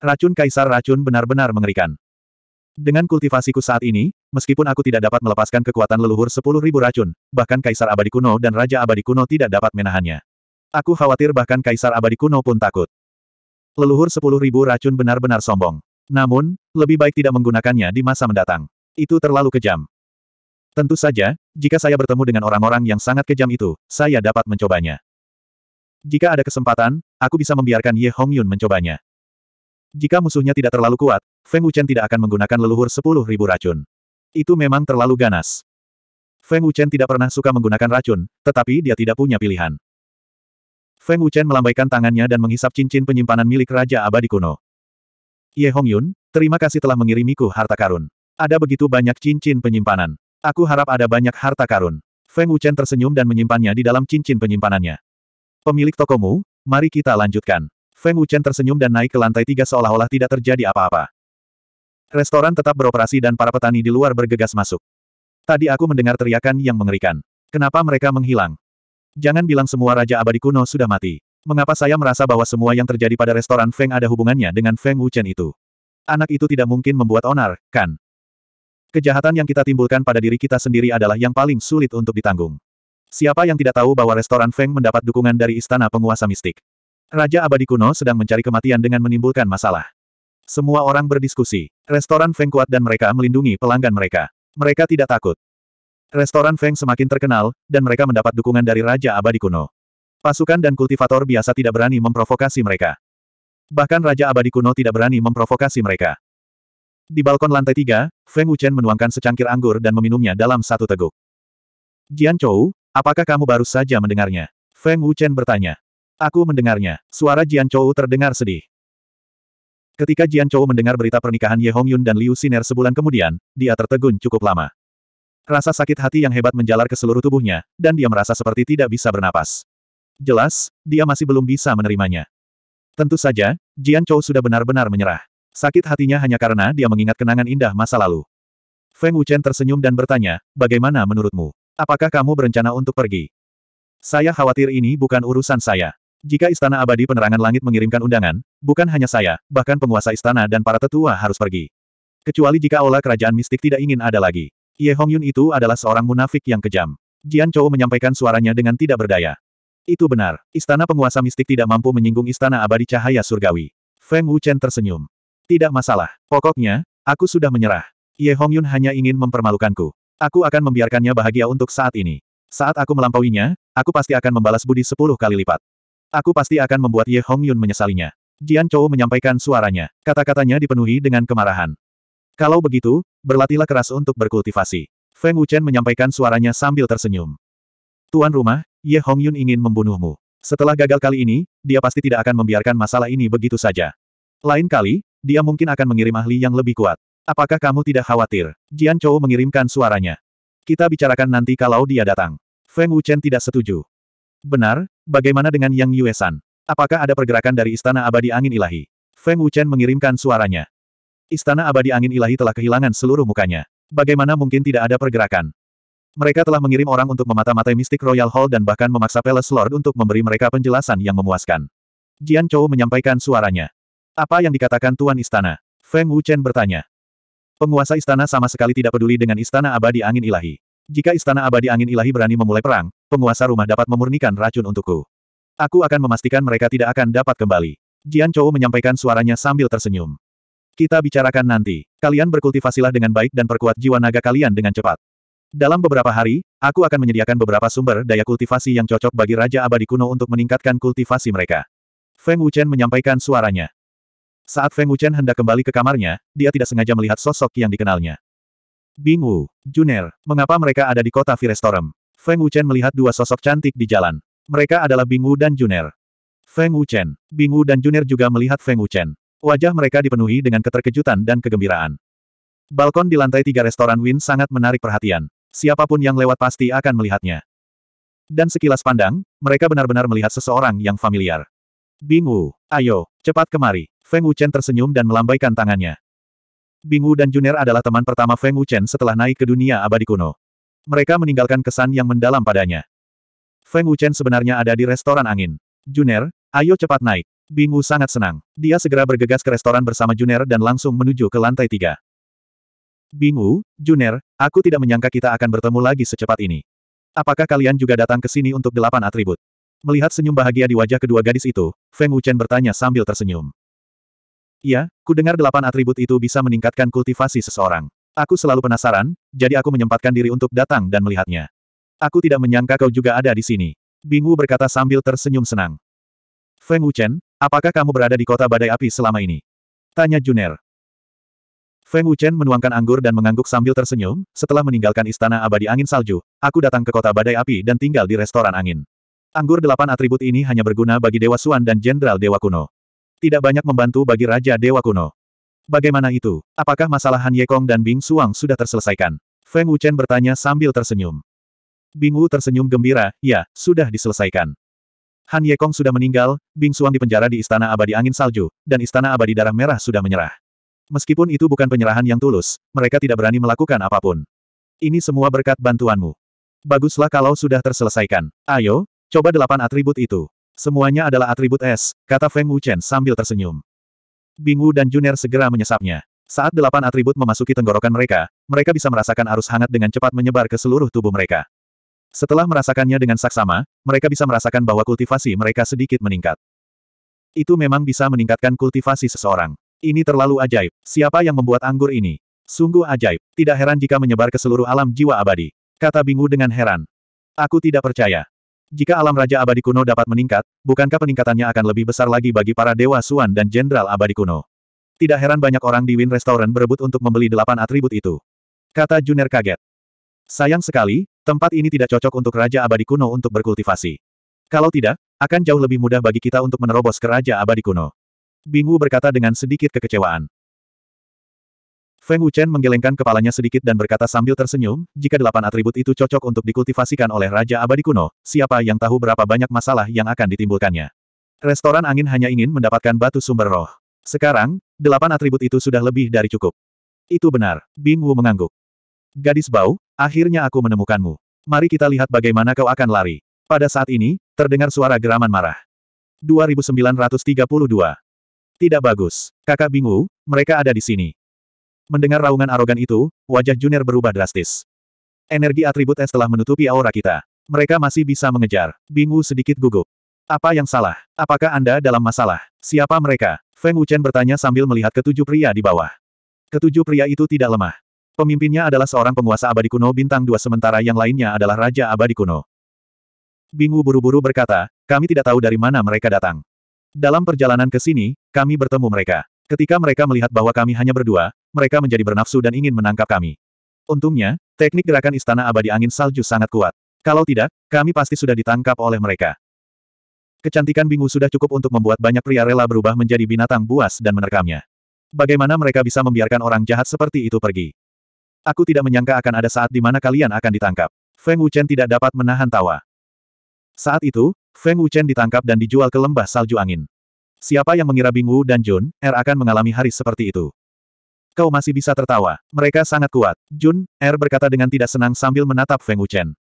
Racun Kaisar Racun benar-benar mengerikan. Dengan kultivasiku saat ini, meskipun aku tidak dapat melepaskan kekuatan leluhur sepuluh ribu racun, bahkan Kaisar Abadi Kuno dan Raja Abadi Kuno tidak dapat menahannya. Aku khawatir bahkan Kaisar Abadi Kuno pun takut. Leluhur sepuluh ribu racun benar-benar sombong. Namun, lebih baik tidak menggunakannya di masa mendatang. Itu terlalu kejam. Tentu saja, jika saya bertemu dengan orang-orang yang sangat kejam itu, saya dapat mencobanya. Jika ada kesempatan, aku bisa membiarkan Ye Hongyun mencobanya. Jika musuhnya tidak terlalu kuat, Feng Wuchen tidak akan menggunakan leluhur sepuluh ribu racun. Itu memang terlalu ganas. Feng Wuchen tidak pernah suka menggunakan racun, tetapi dia tidak punya pilihan. Feng Wuchen melambaikan tangannya dan menghisap cincin penyimpanan milik Raja Abadi kuno. Ye Hongyun, terima kasih telah mengirimiku harta karun. Ada begitu banyak cincin penyimpanan. Aku harap ada banyak harta karun. Feng Wuchen tersenyum dan menyimpannya di dalam cincin penyimpanannya. Pemilik tokomu, mari kita lanjutkan. Feng Wuchen tersenyum dan naik ke lantai tiga seolah-olah tidak terjadi apa-apa. Restoran tetap beroperasi dan para petani di luar bergegas masuk. Tadi aku mendengar teriakan yang mengerikan. Kenapa mereka menghilang? Jangan bilang semua Raja Abadi kuno sudah mati. Mengapa saya merasa bahwa semua yang terjadi pada restoran Feng ada hubungannya dengan Feng Wuchen itu? Anak itu tidak mungkin membuat onar, kan? Kejahatan yang kita timbulkan pada diri kita sendiri adalah yang paling sulit untuk ditanggung. Siapa yang tidak tahu bahwa restoran Feng mendapat dukungan dari istana penguasa mistik? Raja abadi kuno sedang mencari kematian dengan menimbulkan masalah. Semua orang berdiskusi. Restoran Feng kuat dan mereka melindungi pelanggan mereka. Mereka tidak takut. Restoran Feng semakin terkenal, dan mereka mendapat dukungan dari Raja Abadi Kuno. Pasukan dan kultivator biasa tidak berani memprovokasi mereka. Bahkan Raja Abadi Kuno tidak berani memprovokasi mereka. Di balkon lantai tiga, Feng Wuchen menuangkan secangkir anggur dan meminumnya dalam satu teguk. Jian Chou, apakah kamu baru saja mendengarnya? Feng Wuchen bertanya. Aku mendengarnya. Suara Jian Chou terdengar sedih. Ketika Jian Chou mendengar berita pernikahan Ye Hongyun dan Liu Siner sebulan kemudian, dia tertegun cukup lama. Rasa sakit hati yang hebat menjalar ke seluruh tubuhnya, dan dia merasa seperti tidak bisa bernapas. Jelas, dia masih belum bisa menerimanya. Tentu saja, Jian Chou sudah benar-benar menyerah. Sakit hatinya hanya karena dia mengingat kenangan indah masa lalu. Feng Wuchen tersenyum dan bertanya, bagaimana menurutmu? Apakah kamu berencana untuk pergi? Saya khawatir ini bukan urusan saya. Jika Istana Abadi Penerangan Langit mengirimkan undangan, bukan hanya saya, bahkan penguasa istana dan para tetua harus pergi. Kecuali jika aula kerajaan mistik tidak ingin ada lagi. Ye Hongyun itu adalah seorang munafik yang kejam. Jian Chou menyampaikan suaranya dengan tidak berdaya. Itu benar, istana penguasa mistik tidak mampu menyinggung istana abadi cahaya surgawi. Feng Wuchen tersenyum. Tidak masalah, pokoknya, aku sudah menyerah. Ye Hongyun hanya ingin mempermalukanku. Aku akan membiarkannya bahagia untuk saat ini. Saat aku melampauinya, aku pasti akan membalas budi sepuluh kali lipat. Aku pasti akan membuat Ye Hong Yun menyesalinya. Jian Chou menyampaikan suaranya. Kata-katanya dipenuhi dengan kemarahan. Kalau begitu, berlatihlah keras untuk berkultivasi. Feng Wuchen menyampaikan suaranya sambil tersenyum. Tuan rumah, Ye Hong Yun ingin membunuhmu. Setelah gagal kali ini, dia pasti tidak akan membiarkan masalah ini begitu saja. Lain kali, dia mungkin akan mengirim ahli yang lebih kuat. Apakah kamu tidak khawatir? Jian Chou mengirimkan suaranya. Kita bicarakan nanti kalau dia datang. Feng Wuchen tidak setuju. Benar, bagaimana dengan Yang Yuesan? Apakah ada pergerakan dari Istana Abadi Angin Ilahi? Feng Wuchen mengirimkan suaranya. Istana Abadi Angin Ilahi telah kehilangan seluruh mukanya. Bagaimana mungkin tidak ada pergerakan? Mereka telah mengirim orang untuk memata-matai Mystic Royal Hall dan bahkan memaksa Palace Lord untuk memberi mereka penjelasan yang memuaskan. Jian Chou menyampaikan suaranya. Apa yang dikatakan Tuan Istana? Feng Wuchen bertanya. Penguasa istana sama sekali tidak peduli dengan Istana Abadi Angin Ilahi. Jika Istana Abadi Angin Ilahi berani memulai perang, penguasa rumah dapat memurnikan racun untukku. Aku akan memastikan mereka tidak akan dapat kembali. Jian Chou menyampaikan suaranya sambil tersenyum. Kita bicarakan nanti. Kalian berkultivasilah dengan baik dan perkuat jiwa naga kalian dengan cepat. Dalam beberapa hari, aku akan menyediakan beberapa sumber daya kultivasi yang cocok bagi Raja Abadi Kuno untuk meningkatkan kultivasi mereka. Feng Wuchen menyampaikan suaranya. Saat Feng Wuchen hendak kembali ke kamarnya, dia tidak sengaja melihat sosok yang dikenalnya. Bing Wu, Juner, mengapa mereka ada di kota virestorem? Feng Wuchen melihat dua sosok cantik di jalan. Mereka adalah Bing Wu dan Juner. Feng Wuchen, Bingwu dan Juner juga melihat Feng Wuchen. Wajah mereka dipenuhi dengan keterkejutan dan kegembiraan. Balkon di lantai tiga restoran Win sangat menarik perhatian. Siapapun yang lewat pasti akan melihatnya. Dan sekilas pandang, mereka benar-benar melihat seseorang yang familiar. Bing Wu, ayo, cepat kemari. Feng Wuchen tersenyum dan melambaikan tangannya. Bingu dan Juner adalah teman pertama Feng Wuchen setelah naik ke dunia abadi kuno. Mereka meninggalkan kesan yang mendalam padanya. Feng Wuchen sebenarnya ada di restoran angin. Juner, ayo cepat naik. Bingu sangat senang. Dia segera bergegas ke restoran bersama Juner dan langsung menuju ke lantai tiga. Bingu, Juner, aku tidak menyangka kita akan bertemu lagi secepat ini. Apakah kalian juga datang ke sini untuk delapan atribut? Melihat senyum bahagia di wajah kedua gadis itu, Feng Wuchen bertanya sambil tersenyum. Iya, ku dengar delapan atribut itu bisa meningkatkan kultivasi seseorang. Aku selalu penasaran, jadi aku menyempatkan diri untuk datang dan melihatnya. Aku tidak menyangka kau juga ada di sini. Bingwu berkata sambil tersenyum senang. Feng Wuchen, apakah kamu berada di kota badai api selama ini? Tanya Juner. Feng Wuchen menuangkan anggur dan mengangguk sambil tersenyum, setelah meninggalkan istana abadi angin salju, aku datang ke kota badai api dan tinggal di restoran angin. Anggur delapan atribut ini hanya berguna bagi Dewa Suan dan Jenderal Dewa Kuno tidak banyak membantu bagi Raja Dewa Kuno. Bagaimana itu? Apakah masalah Han Yekong dan Bing Suang sudah terselesaikan? Feng Wuchen bertanya sambil tersenyum. Bing Wu tersenyum gembira, ya, sudah diselesaikan. Han Yekong sudah meninggal, Bing Suang dipenjara di Istana Abadi Angin Salju, dan Istana Abadi Darah Merah sudah menyerah. Meskipun itu bukan penyerahan yang tulus, mereka tidak berani melakukan apapun. Ini semua berkat bantuanmu. Baguslah kalau sudah terselesaikan. Ayo, coba delapan atribut itu. Semuanya adalah atribut es, kata Feng Wuchen sambil tersenyum. Bingu dan Junior segera menyesapnya. Saat delapan atribut memasuki tenggorokan mereka, mereka bisa merasakan arus hangat dengan cepat menyebar ke seluruh tubuh mereka. Setelah merasakannya dengan saksama, mereka bisa merasakan bahwa kultivasi mereka sedikit meningkat. Itu memang bisa meningkatkan kultivasi seseorang. Ini terlalu ajaib. Siapa yang membuat anggur ini? Sungguh ajaib. Tidak heran jika menyebar ke seluruh alam jiwa abadi. Kata Bingu dengan heran. Aku tidak percaya. Jika alam Raja Abadi Kuno dapat meningkat, bukankah peningkatannya akan lebih besar lagi bagi para Dewa Suan dan Jenderal Abadi Kuno? Tidak heran banyak orang di Win Restaurant berebut untuk membeli delapan atribut itu. Kata Juner kaget. Sayang sekali, tempat ini tidak cocok untuk Raja Abadi Kuno untuk berkultivasi. Kalau tidak, akan jauh lebih mudah bagi kita untuk menerobos ke Raja Abadi Kuno. Bingu berkata dengan sedikit kekecewaan. Feng Wuchen menggelengkan kepalanya sedikit dan berkata sambil tersenyum, jika delapan atribut itu cocok untuk dikultivasikan oleh Raja Abadi Kuno, siapa yang tahu berapa banyak masalah yang akan ditimbulkannya. Restoran angin hanya ingin mendapatkan batu sumber roh. Sekarang, delapan atribut itu sudah lebih dari cukup. Itu benar, Bing Wu mengangguk. Gadis bau, akhirnya aku menemukanmu. Mari kita lihat bagaimana kau akan lari. Pada saat ini, terdengar suara geraman marah. 2932. Tidak bagus. Kakak Bing Wu, mereka ada di sini. Mendengar raungan arogan itu, wajah Junior berubah drastis. Energi atribut es telah menutupi aura kita. Mereka masih bisa mengejar. Bingu sedikit gugup. Apa yang salah? Apakah Anda dalam masalah? Siapa mereka? Feng Wuchen bertanya sambil melihat ketujuh pria di bawah. Ketujuh pria itu tidak lemah. Pemimpinnya adalah seorang penguasa abadi kuno bintang dua sementara yang lainnya adalah Raja Abadi Kuno. Bingu buru-buru berkata, kami tidak tahu dari mana mereka datang. Dalam perjalanan ke sini, kami bertemu mereka. Ketika mereka melihat bahwa kami hanya berdua, mereka menjadi bernafsu dan ingin menangkap kami. Untungnya, teknik gerakan istana abadi angin salju sangat kuat. Kalau tidak, kami pasti sudah ditangkap oleh mereka. Kecantikan Bingu sudah cukup untuk membuat banyak pria rela berubah menjadi binatang buas dan menerkamnya. Bagaimana mereka bisa membiarkan orang jahat seperti itu pergi? Aku tidak menyangka akan ada saat di mana kalian akan ditangkap. Feng Wuchen tidak dapat menahan tawa. Saat itu, Feng Wuchen ditangkap dan dijual ke lembah salju angin. Siapa yang mengira Bingwu dan Jun, Er akan mengalami hari seperti itu. Kau masih bisa tertawa. Mereka sangat kuat. Jun, Er berkata dengan tidak senang sambil menatap Feng Wuchen.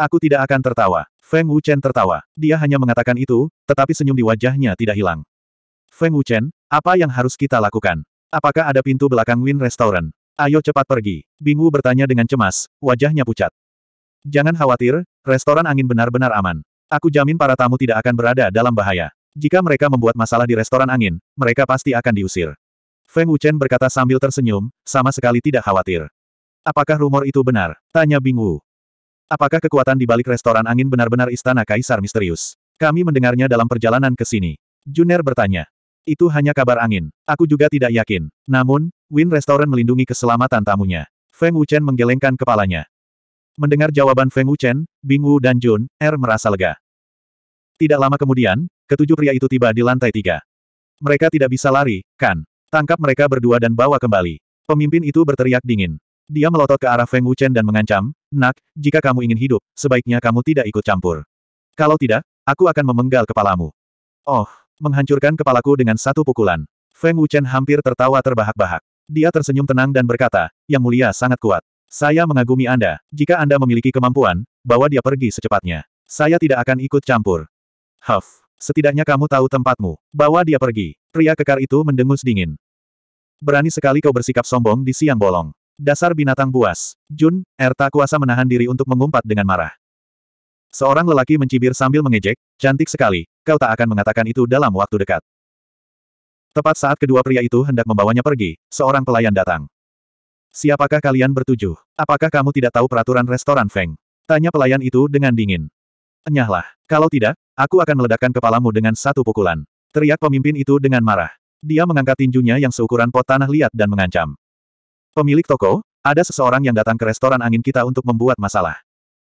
Aku tidak akan tertawa. Feng Wuchen tertawa. Dia hanya mengatakan itu, tetapi senyum di wajahnya tidak hilang. Feng Wuchen, apa yang harus kita lakukan? Apakah ada pintu belakang Win Restaurant? Ayo cepat pergi. Bingwu bertanya dengan cemas, wajahnya pucat. Jangan khawatir, restoran angin benar-benar aman. Aku jamin para tamu tidak akan berada dalam bahaya. Jika mereka membuat masalah di restoran angin, mereka pasti akan diusir. Feng Wuchen berkata sambil tersenyum, sama sekali tidak khawatir. Apakah rumor itu benar? Tanya Bing Wu. Apakah kekuatan di balik restoran angin benar-benar istana kaisar misterius? Kami mendengarnya dalam perjalanan ke sini. Juner bertanya. Itu hanya kabar angin. Aku juga tidak yakin. Namun, Win Restaurant melindungi keselamatan tamunya. Feng Wuchen menggelengkan kepalanya. Mendengar jawaban Feng Wuchen, Bing Wu dan Jun, Er merasa lega. Tidak lama kemudian, ketujuh pria itu tiba di lantai tiga. Mereka tidak bisa lari, kan? Tangkap mereka berdua dan bawa kembali. Pemimpin itu berteriak dingin. Dia melotot ke arah Feng Wuchen dan mengancam, Nak, jika kamu ingin hidup, sebaiknya kamu tidak ikut campur. Kalau tidak, aku akan memenggal kepalamu. Oh, menghancurkan kepalaku dengan satu pukulan. Feng Wuchen hampir tertawa terbahak-bahak. Dia tersenyum tenang dan berkata, Yang mulia sangat kuat. Saya mengagumi Anda. Jika Anda memiliki kemampuan, bawa dia pergi secepatnya. Saya tidak akan ikut campur. Huff, setidaknya kamu tahu tempatmu. Bawa dia pergi. Pria kekar itu mendengus dingin. Berani sekali kau bersikap sombong di siang bolong. Dasar binatang buas. Jun, Erta kuasa menahan diri untuk mengumpat dengan marah. Seorang lelaki mencibir sambil mengejek, cantik sekali, kau tak akan mengatakan itu dalam waktu dekat. Tepat saat kedua pria itu hendak membawanya pergi, seorang pelayan datang. Siapakah kalian bertujuh? Apakah kamu tidak tahu peraturan restoran Feng? Tanya pelayan itu dengan dingin. Enyahlah. Kalau tidak, aku akan meledakkan kepalamu dengan satu pukulan. Teriak pemimpin itu dengan marah. Dia mengangkat tinjunya yang seukuran pot tanah liat dan mengancam. Pemilik toko, ada seseorang yang datang ke restoran angin kita untuk membuat masalah.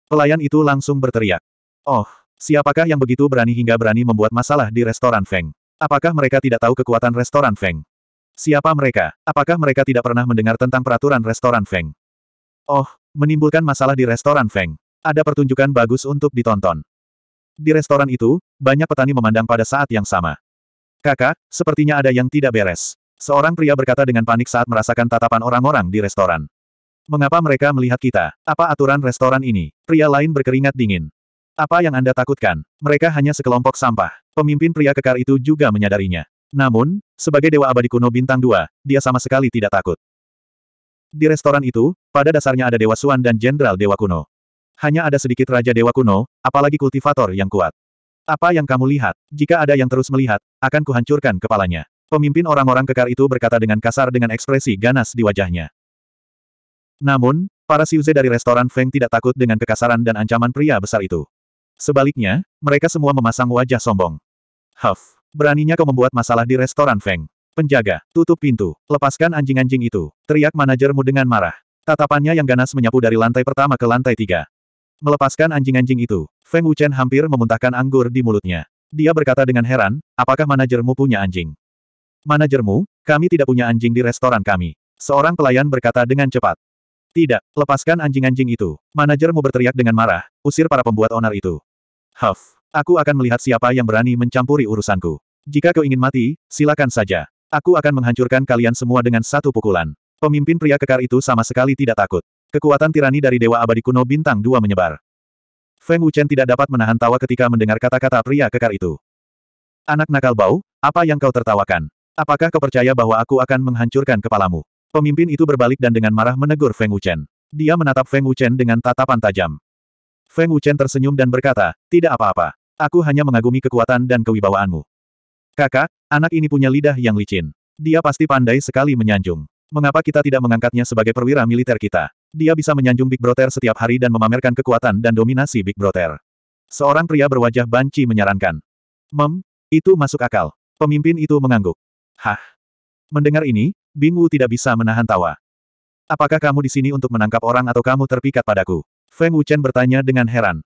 Pelayan itu langsung berteriak. Oh, siapakah yang begitu berani hingga berani membuat masalah di restoran Feng? Apakah mereka tidak tahu kekuatan restoran Feng? Siapa mereka? Apakah mereka tidak pernah mendengar tentang peraturan restoran Feng? Oh, menimbulkan masalah di restoran Feng. Ada pertunjukan bagus untuk ditonton. Di restoran itu, banyak petani memandang pada saat yang sama. Kakak, sepertinya ada yang tidak beres. Seorang pria berkata dengan panik saat merasakan tatapan orang-orang di restoran. Mengapa mereka melihat kita? Apa aturan restoran ini? Pria lain berkeringat dingin. Apa yang Anda takutkan? Mereka hanya sekelompok sampah. Pemimpin pria kekar itu juga menyadarinya. Namun, sebagai dewa abadi kuno bintang dua, dia sama sekali tidak takut. Di restoran itu, pada dasarnya ada dewa Suan dan jenderal dewa kuno. Hanya ada sedikit Raja Dewa kuno, apalagi kultivator yang kuat. Apa yang kamu lihat? Jika ada yang terus melihat, akan kuhancurkan kepalanya. Pemimpin orang-orang kekar itu berkata dengan kasar dengan ekspresi ganas di wajahnya. Namun, para siuze dari restoran Feng tidak takut dengan kekasaran dan ancaman pria besar itu. Sebaliknya, mereka semua memasang wajah sombong. Huff, beraninya kau membuat masalah di restoran Feng. Penjaga, tutup pintu, lepaskan anjing-anjing itu, teriak manajermu dengan marah. Tatapannya yang ganas menyapu dari lantai pertama ke lantai tiga. Melepaskan anjing-anjing itu, Feng Wuchen hampir memuntahkan anggur di mulutnya. Dia berkata dengan heran, apakah manajermu punya anjing? Manajermu, kami tidak punya anjing di restoran kami. Seorang pelayan berkata dengan cepat. Tidak, lepaskan anjing-anjing itu. Manajermu berteriak dengan marah, usir para pembuat onar itu. Huff, aku akan melihat siapa yang berani mencampuri urusanku. Jika kau ingin mati, silakan saja. Aku akan menghancurkan kalian semua dengan satu pukulan. Pemimpin pria kekar itu sama sekali tidak takut. Kekuatan tirani dari Dewa Abadi Kuno Bintang Dua menyebar. Feng Wuchen tidak dapat menahan tawa ketika mendengar kata-kata pria kekar itu. Anak nakal bau, apa yang kau tertawakan? Apakah kau percaya bahwa aku akan menghancurkan kepalamu? Pemimpin itu berbalik dan dengan marah menegur Feng Wuchen. Dia menatap Feng Wuchen dengan tatapan tajam. Feng Wuchen tersenyum dan berkata, tidak apa-apa. Aku hanya mengagumi kekuatan dan kewibawaanmu. Kakak, anak ini punya lidah yang licin. Dia pasti pandai sekali menyanjung. Mengapa kita tidak mengangkatnya sebagai perwira militer kita? Dia bisa menyanjung Big Brother setiap hari dan memamerkan kekuatan dan dominasi Big Brother. Seorang pria berwajah banci menyarankan. Mem, itu masuk akal. Pemimpin itu mengangguk. Hah? Mendengar ini, Bing Wu tidak bisa menahan tawa. Apakah kamu di sini untuk menangkap orang atau kamu terpikat padaku? Feng Wuchen bertanya dengan heran.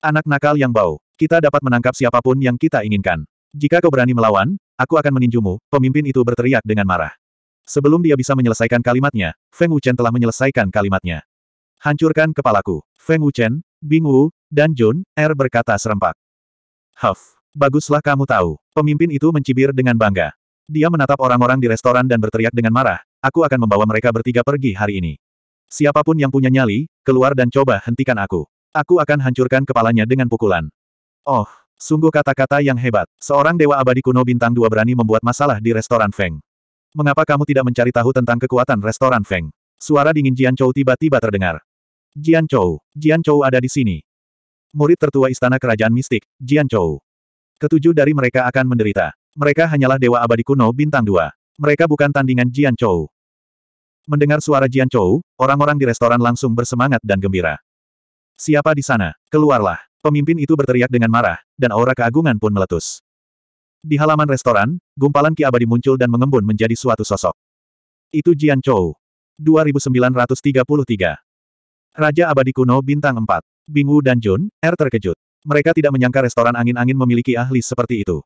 Anak nakal yang bau, kita dapat menangkap siapapun yang kita inginkan. Jika kau berani melawan, aku akan meninjumu, pemimpin itu berteriak dengan marah. Sebelum dia bisa menyelesaikan kalimatnya, Feng Wuchen telah menyelesaikan kalimatnya. Hancurkan kepalaku. Feng Wuchen, Bing Wu, dan Jun, Er berkata serempak. Huff, baguslah kamu tahu. Pemimpin itu mencibir dengan bangga. Dia menatap orang-orang di restoran dan berteriak dengan marah, aku akan membawa mereka bertiga pergi hari ini. Siapapun yang punya nyali, keluar dan coba hentikan aku. Aku akan hancurkan kepalanya dengan pukulan. Oh, sungguh kata-kata yang hebat. Seorang dewa abadi kuno bintang dua berani membuat masalah di restoran Feng. Mengapa kamu tidak mencari tahu tentang kekuatan restoran Feng? Suara dingin Jian Chou tiba-tiba terdengar. Jian Chou, Jian Chou ada di sini. Murid tertua istana kerajaan mistik, Jian Chou. Ketujuh dari mereka akan menderita. Mereka hanyalah dewa abadi kuno bintang dua. Mereka bukan tandingan Jian Chou. Mendengar suara Jian Chou, orang-orang di restoran langsung bersemangat dan gembira. Siapa di sana? Keluarlah. Pemimpin itu berteriak dengan marah, dan aura keagungan pun meletus. Di halaman restoran, gumpalan Ki Abadi muncul dan mengembun menjadi suatu sosok. Itu Jian Chou. 2933. Raja Abadi Kuno Bintang 4. Bingu dan Jun, Er terkejut. Mereka tidak menyangka restoran angin-angin memiliki ahli seperti itu.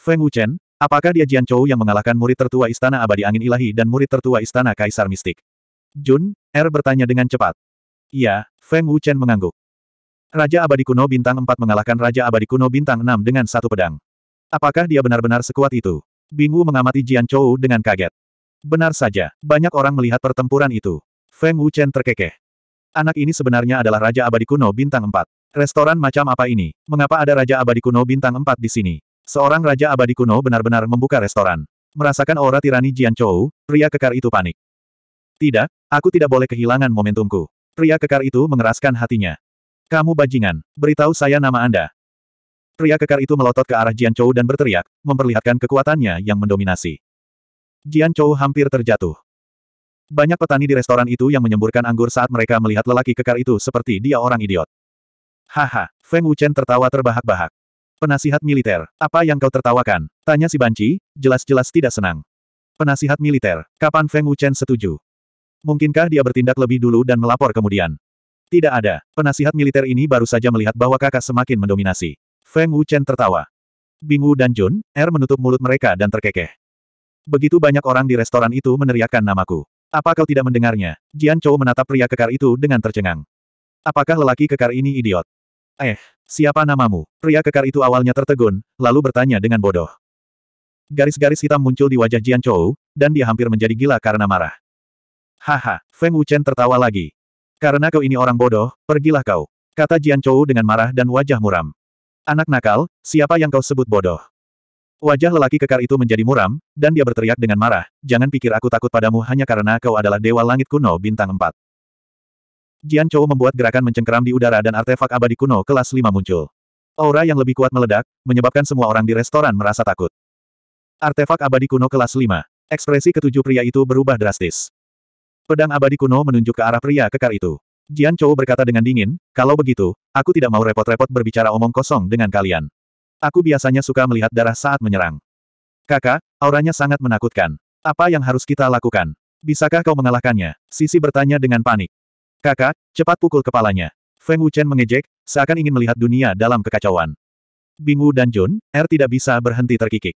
Feng Wuchen, apakah dia Jian Chou yang mengalahkan murid tertua Istana Abadi Angin Ilahi dan murid tertua Istana Kaisar Mistik? Jun, Er bertanya dengan cepat. Ya, Feng Wuchen mengangguk. Raja Abadi Kuno Bintang 4 mengalahkan Raja Abadi Kuno Bintang 6 dengan satu pedang. Apakah dia benar-benar sekuat itu? Bingu mengamati Jian Chou dengan kaget. Benar saja, banyak orang melihat pertempuran itu. Feng Wuchen terkekeh. Anak ini sebenarnya adalah Raja Abadi Kuno Bintang 4. Restoran macam apa ini? Mengapa ada Raja Abadi Kuno Bintang 4 di sini? Seorang Raja Abadi Kuno benar-benar membuka restoran. Merasakan aura tirani Jian Chou, pria kekar itu panik. Tidak, aku tidak boleh kehilangan momentumku. Pria kekar itu mengeraskan hatinya. Kamu bajingan, beritahu saya nama Anda. Pria kekar itu melotot ke arah Jian Chou dan berteriak, memperlihatkan kekuatannya yang mendominasi. Jian Chou hampir terjatuh. Banyak petani di restoran itu yang menyemburkan anggur saat mereka melihat lelaki kekar itu seperti dia orang idiot. Haha, Feng Wuchen tertawa terbahak-bahak. Penasihat militer, apa yang kau tertawakan? Tanya si Banci, jelas-jelas tidak senang. Penasihat militer, kapan Feng Wuchen setuju? Mungkinkah dia bertindak lebih dulu dan melapor kemudian? Tidak ada. Penasihat militer ini baru saja melihat bahwa kakak semakin mendominasi. Feng Wuchen tertawa. Bingu dan Jun, Er menutup mulut mereka dan terkekeh. Begitu banyak orang di restoran itu meneriakkan namaku. Apa kau tidak mendengarnya? Jian Chou menatap pria kekar itu dengan tercengang. Apakah lelaki kekar ini idiot? Eh, siapa namamu? Pria kekar itu awalnya tertegun, lalu bertanya dengan bodoh. Garis-garis hitam muncul di wajah Jian Chou, dan dia hampir menjadi gila karena marah. Haha, Feng Wuchen tertawa lagi. Karena kau ini orang bodoh, pergilah kau. Kata Jian Chou dengan marah dan wajah muram. Anak nakal, siapa yang kau sebut bodoh? Wajah lelaki kekar itu menjadi muram, dan dia berteriak dengan marah, jangan pikir aku takut padamu hanya karena kau adalah dewa langit kuno bintang 4. Jian Chou membuat gerakan mencengkeram di udara dan artefak abadi kuno kelas 5 muncul. Aura yang lebih kuat meledak, menyebabkan semua orang di restoran merasa takut. Artefak abadi kuno kelas 5. Ekspresi ketujuh pria itu berubah drastis. Pedang abadi kuno menunjuk ke arah pria kekar itu. Jian Chou berkata dengan dingin, kalau begitu, aku tidak mau repot-repot berbicara omong kosong dengan kalian. Aku biasanya suka melihat darah saat menyerang. Kakak, auranya sangat menakutkan. Apa yang harus kita lakukan? Bisakah kau mengalahkannya? Sisi bertanya dengan panik. Kakak, cepat pukul kepalanya. Feng Wuchen mengejek, seakan ingin melihat dunia dalam kekacauan. Bingu dan Jun, R er tidak bisa berhenti terkikik.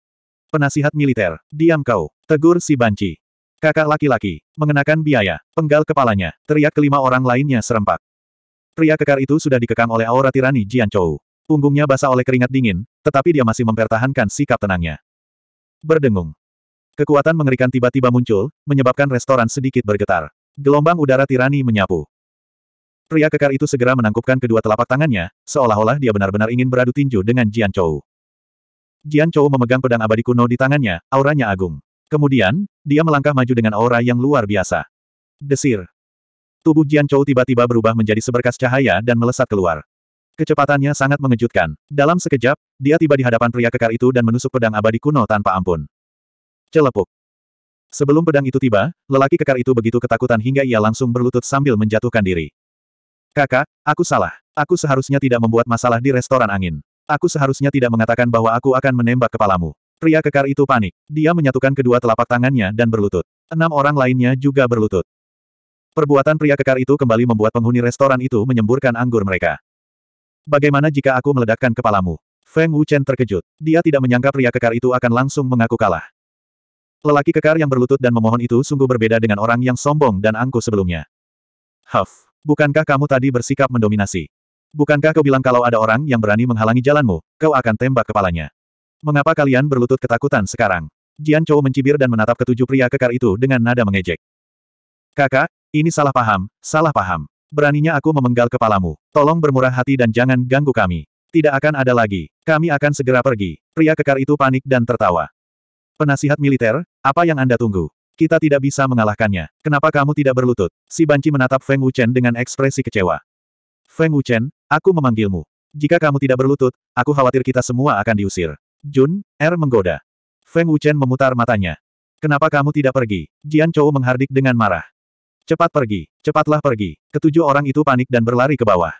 Penasihat militer, diam kau, tegur si banci. Kakak laki-laki, mengenakan biaya, penggal kepalanya, teriak kelima orang lainnya serempak. Pria kekar itu sudah dikekang oleh aura tirani Jian Chou. Punggungnya basah oleh keringat dingin, tetapi dia masih mempertahankan sikap tenangnya. Berdengung. Kekuatan mengerikan tiba-tiba muncul, menyebabkan restoran sedikit bergetar. Gelombang udara tirani menyapu. Pria kekar itu segera menangkupkan kedua telapak tangannya, seolah-olah dia benar-benar ingin beradu tinju dengan Jian Chou. Jian Chou memegang pedang abadi kuno di tangannya, auranya agung. Kemudian, dia melangkah maju dengan aura yang luar biasa. Desir. Tubuh Jian Chou tiba-tiba berubah menjadi seberkas cahaya dan melesat keluar. Kecepatannya sangat mengejutkan. Dalam sekejap, dia tiba di hadapan pria kekar itu dan menusuk pedang abadi kuno tanpa ampun. Celepuk. Sebelum pedang itu tiba, lelaki kekar itu begitu ketakutan hingga ia langsung berlutut sambil menjatuhkan diri. Kakak, aku salah. Aku seharusnya tidak membuat masalah di restoran angin. Aku seharusnya tidak mengatakan bahwa aku akan menembak kepalamu. Pria kekar itu panik. Dia menyatukan kedua telapak tangannya dan berlutut. Enam orang lainnya juga berlutut. Perbuatan pria kekar itu kembali membuat penghuni restoran itu menyemburkan anggur mereka. Bagaimana jika aku meledakkan kepalamu? Feng Wuchen terkejut. Dia tidak menyangka pria kekar itu akan langsung mengaku kalah. Lelaki kekar yang berlutut dan memohon itu sungguh berbeda dengan orang yang sombong dan angkuh sebelumnya. Huff, bukankah kamu tadi bersikap mendominasi? Bukankah kau bilang kalau ada orang yang berani menghalangi jalanmu, kau akan tembak kepalanya? Mengapa kalian berlutut ketakutan sekarang? Jian Chou mencibir dan menatap ketujuh pria kekar itu dengan nada mengejek. Kakak, ini salah paham, salah paham. Beraninya aku memenggal kepalamu. Tolong bermurah hati dan jangan ganggu kami. Tidak akan ada lagi. Kami akan segera pergi. Pria kekar itu panik dan tertawa. Penasihat militer, apa yang Anda tunggu? Kita tidak bisa mengalahkannya. Kenapa kamu tidak berlutut? Si banci menatap Feng Wuchen dengan ekspresi kecewa. Feng Wuchen, aku memanggilmu. Jika kamu tidak berlutut, aku khawatir kita semua akan diusir. Jun, Er menggoda. Feng Wuchen memutar matanya. Kenapa kamu tidak pergi? Jian Chou menghardik dengan marah. Cepat pergi, cepatlah pergi. Ketujuh orang itu panik dan berlari ke bawah.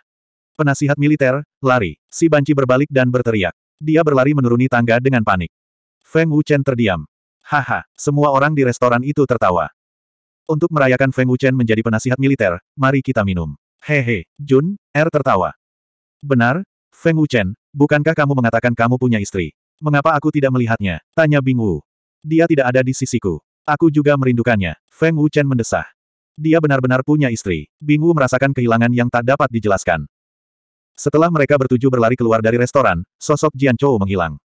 Penasihat militer, lari. Si banci berbalik dan berteriak. Dia berlari menuruni tangga dengan panik. Feng Wuchen terdiam. Haha, semua orang di restoran itu tertawa. Untuk merayakan Feng Wuchen menjadi penasihat militer, mari kita minum. Hehe, Jun, Er tertawa. Benar, Feng Wuchen, bukankah kamu mengatakan kamu punya istri? Mengapa aku tidak melihatnya? Tanya Bing Wu. Dia tidak ada di sisiku. Aku juga merindukannya. Feng Wu Chen mendesah. Dia benar-benar punya istri. Bing Wu merasakan kehilangan yang tak dapat dijelaskan. Setelah mereka bertujuh berlari keluar dari restoran, sosok Jian Chou menghilang.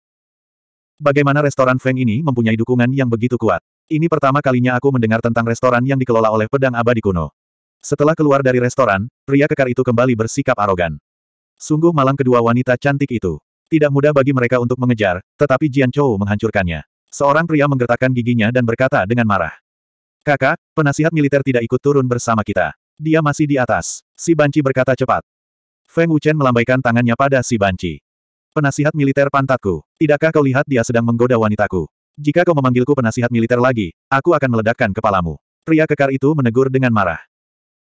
Bagaimana restoran Feng ini mempunyai dukungan yang begitu kuat? Ini pertama kalinya aku mendengar tentang restoran yang dikelola oleh pedang abadi kuno. Setelah keluar dari restoran, pria kekar itu kembali bersikap arogan. Sungguh malang kedua wanita cantik itu. Tidak mudah bagi mereka untuk mengejar, tetapi Jian Chou menghancurkannya. Seorang pria menggertakkan giginya dan berkata dengan marah. Kakak, penasihat militer tidak ikut turun bersama kita. Dia masih di atas. Si Banci berkata cepat. Feng Wuchen melambaikan tangannya pada si Banci. Penasihat militer pantatku, tidakkah kau lihat dia sedang menggoda wanitaku? Jika kau memanggilku penasihat militer lagi, aku akan meledakkan kepalamu. Pria kekar itu menegur dengan marah.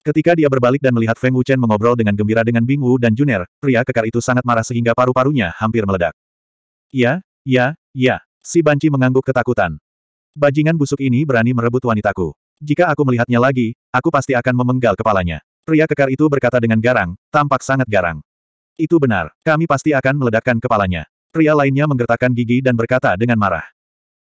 Ketika dia berbalik dan melihat Feng Wuchen mengobrol dengan gembira dengan Bing Wu dan Juner, pria kekar itu sangat marah sehingga paru-parunya hampir meledak. Ya, ya, ya, si banci mengangguk ketakutan. Bajingan busuk ini berani merebut wanitaku. Jika aku melihatnya lagi, aku pasti akan memenggal kepalanya. Pria kekar itu berkata dengan garang, tampak sangat garang. Itu benar, kami pasti akan meledakkan kepalanya. Pria lainnya menggertakkan gigi dan berkata dengan marah.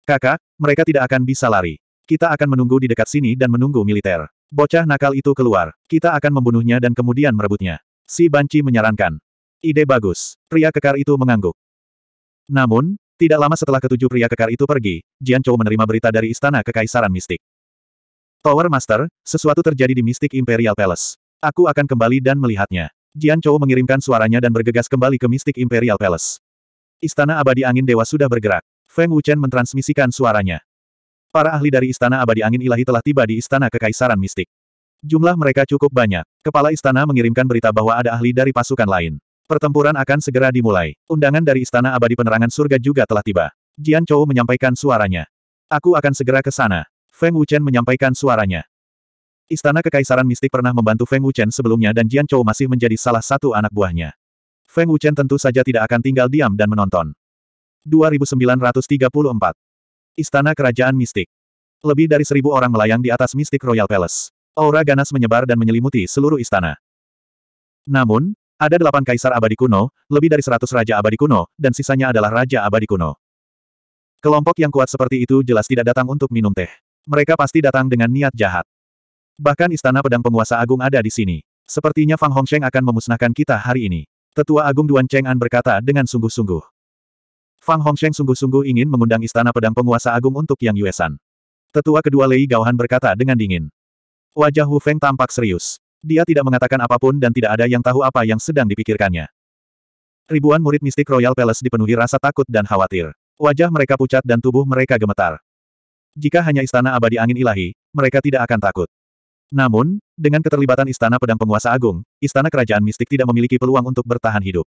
Kakak, mereka tidak akan bisa lari. Kita akan menunggu di dekat sini dan menunggu militer. Bocah nakal itu keluar. Kita akan membunuhnya dan kemudian merebutnya. Si Banci menyarankan. Ide bagus. Pria kekar itu mengangguk. Namun, tidak lama setelah ketujuh pria kekar itu pergi, Jian Chou menerima berita dari Istana Kekaisaran Mistik. Tower Master, sesuatu terjadi di Mistik Imperial Palace. Aku akan kembali dan melihatnya. Jian Chou mengirimkan suaranya dan bergegas kembali ke Mistik Imperial Palace. Istana Abadi Angin Dewa sudah bergerak. Feng Wuchen mentransmisikan suaranya. Para ahli dari Istana Abadi Angin Ilahi telah tiba di Istana Kekaisaran Mistik. Jumlah mereka cukup banyak. Kepala istana mengirimkan berita bahwa ada ahli dari pasukan lain. Pertempuran akan segera dimulai. Undangan dari Istana Abadi Penerangan Surga juga telah tiba. Jian Chou menyampaikan suaranya. Aku akan segera ke sana. Feng Wuchen menyampaikan suaranya. Istana Kekaisaran Mistik pernah membantu Feng Wuchen sebelumnya dan Jian Chou masih menjadi salah satu anak buahnya. Feng Wuchen tentu saja tidak akan tinggal diam dan menonton. 2934 Istana Kerajaan Mistik. Lebih dari seribu orang melayang di atas Mistik Royal Palace. Aura ganas menyebar dan menyelimuti seluruh istana. Namun, ada delapan kaisar abadi kuno, lebih dari seratus raja abadi kuno, dan sisanya adalah raja abadi kuno. Kelompok yang kuat seperti itu jelas tidak datang untuk minum teh. Mereka pasti datang dengan niat jahat. Bahkan istana pedang penguasa agung ada di sini. Sepertinya Fang Hongsheng akan memusnahkan kita hari ini. Tetua Agung Duan Cheng An berkata dengan sungguh-sungguh. Fang Hongsheng sungguh-sungguh ingin mengundang istana pedang penguasa agung untuk Yang Yuesan. Tetua kedua Lei Gaohan berkata dengan dingin. Wajah Hu Feng tampak serius. Dia tidak mengatakan apapun dan tidak ada yang tahu apa yang sedang dipikirkannya. Ribuan murid mistik Royal Palace dipenuhi rasa takut dan khawatir. Wajah mereka pucat dan tubuh mereka gemetar. Jika hanya istana abadi angin ilahi, mereka tidak akan takut. Namun, dengan keterlibatan istana pedang penguasa agung, istana kerajaan mistik tidak memiliki peluang untuk bertahan hidup.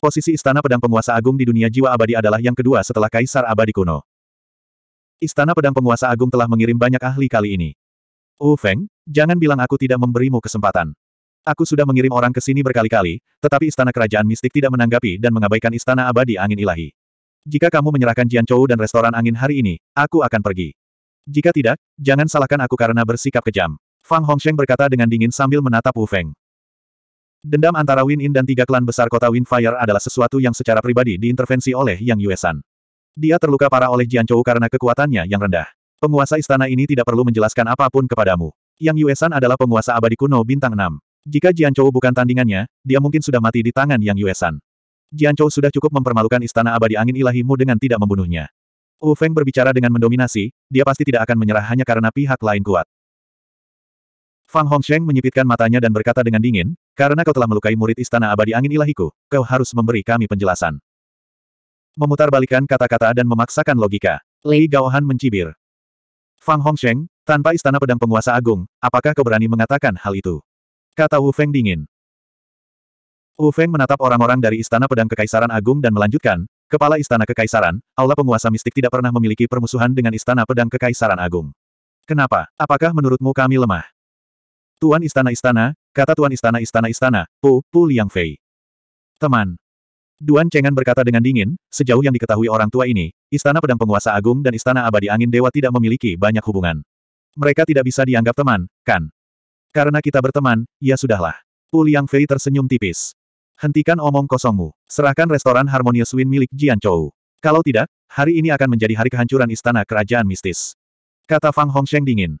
Posisi Istana Pedang Penguasa Agung di dunia jiwa abadi adalah yang kedua setelah Kaisar Abadi kuno. Istana Pedang Penguasa Agung telah mengirim banyak ahli kali ini. Wu Feng, jangan bilang aku tidak memberimu kesempatan. Aku sudah mengirim orang ke sini berkali-kali, tetapi Istana Kerajaan Mistik tidak menanggapi dan mengabaikan Istana Abadi Angin Ilahi. Jika kamu menyerahkan jian chou dan Restoran Angin hari ini, aku akan pergi. Jika tidak, jangan salahkan aku karena bersikap kejam. Fang Hongsheng berkata dengan dingin sambil menatap Wu Feng. Dendam antara Win In dan tiga klan besar kota Windfire adalah sesuatu yang secara pribadi diintervensi oleh Yang Yuesan. Dia terluka parah oleh Jian Chou karena kekuatannya yang rendah. Penguasa istana ini tidak perlu menjelaskan apapun kepadamu. Yang Yuesan adalah penguasa abadi kuno bintang 6. Jika Jian Chou bukan tandingannya, dia mungkin sudah mati di tangan Yang Yuesan. Jian Chou sudah cukup mempermalukan istana abadi angin ilahimu dengan tidak membunuhnya. Wu Feng berbicara dengan mendominasi, dia pasti tidak akan menyerah hanya karena pihak lain kuat. Fang Hongsheng menyipitkan matanya dan berkata dengan dingin, karena kau telah melukai murid istana abadi angin ilahiku, kau harus memberi kami penjelasan. Memutarbalikan kata-kata dan memaksakan logika. Li Gaohan mencibir. Fang Hongsheng, tanpa istana pedang penguasa agung, apakah kau berani mengatakan hal itu? Kata Wu Feng dingin. Wu Feng menatap orang-orang dari istana pedang kekaisaran agung dan melanjutkan, Kepala Istana Kekaisaran, allah Penguasa Mistik tidak pernah memiliki permusuhan dengan Istana Pedang Kekaisaran Agung. Kenapa? Apakah menurutmu kami lemah? Tuan Istana-Istana, Kata Tuan Istana-Istana-Istana, Pu, Pu Liang Fei. Teman. Duan Chengan berkata dengan dingin, sejauh yang diketahui orang tua ini, Istana Pedang Penguasa Agung dan Istana Abadi Angin Dewa tidak memiliki banyak hubungan. Mereka tidak bisa dianggap teman, kan? Karena kita berteman, ya sudahlah. Pu Liang Fei tersenyum tipis. Hentikan omong kosongmu. Serahkan restoran Harmonious Win milik Jian Chou. Kalau tidak, hari ini akan menjadi hari kehancuran istana kerajaan mistis. Kata Fang Hongsheng dingin.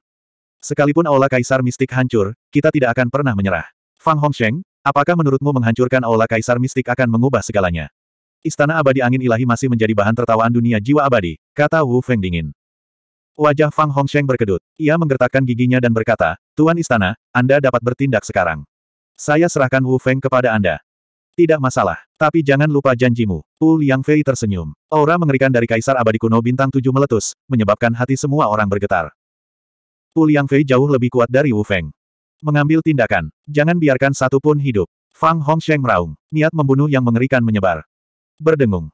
Sekalipun Aula Kaisar Mistik hancur, kita tidak akan pernah menyerah. Fang Hongsheng, apakah menurutmu menghancurkan Aula Kaisar Mistik akan mengubah segalanya? Istana abadi angin ilahi masih menjadi bahan tertawaan dunia jiwa abadi, kata Wu Feng dingin. Wajah Fang Hongsheng berkedut. Ia menggertakkan giginya dan berkata, Tuan Istana, Anda dapat bertindak sekarang. Saya serahkan Wu Feng kepada Anda. Tidak masalah, tapi jangan lupa janjimu. Wu Liang Fei tersenyum. Aura mengerikan dari Kaisar Abadi Kuno Bintang Tujuh meletus, menyebabkan hati semua orang bergetar. Wu Fei jauh lebih kuat dari Wu Feng. Mengambil tindakan, jangan biarkan satu pun hidup. Fang Hongsheng meraung, niat membunuh yang mengerikan menyebar. Berdengung.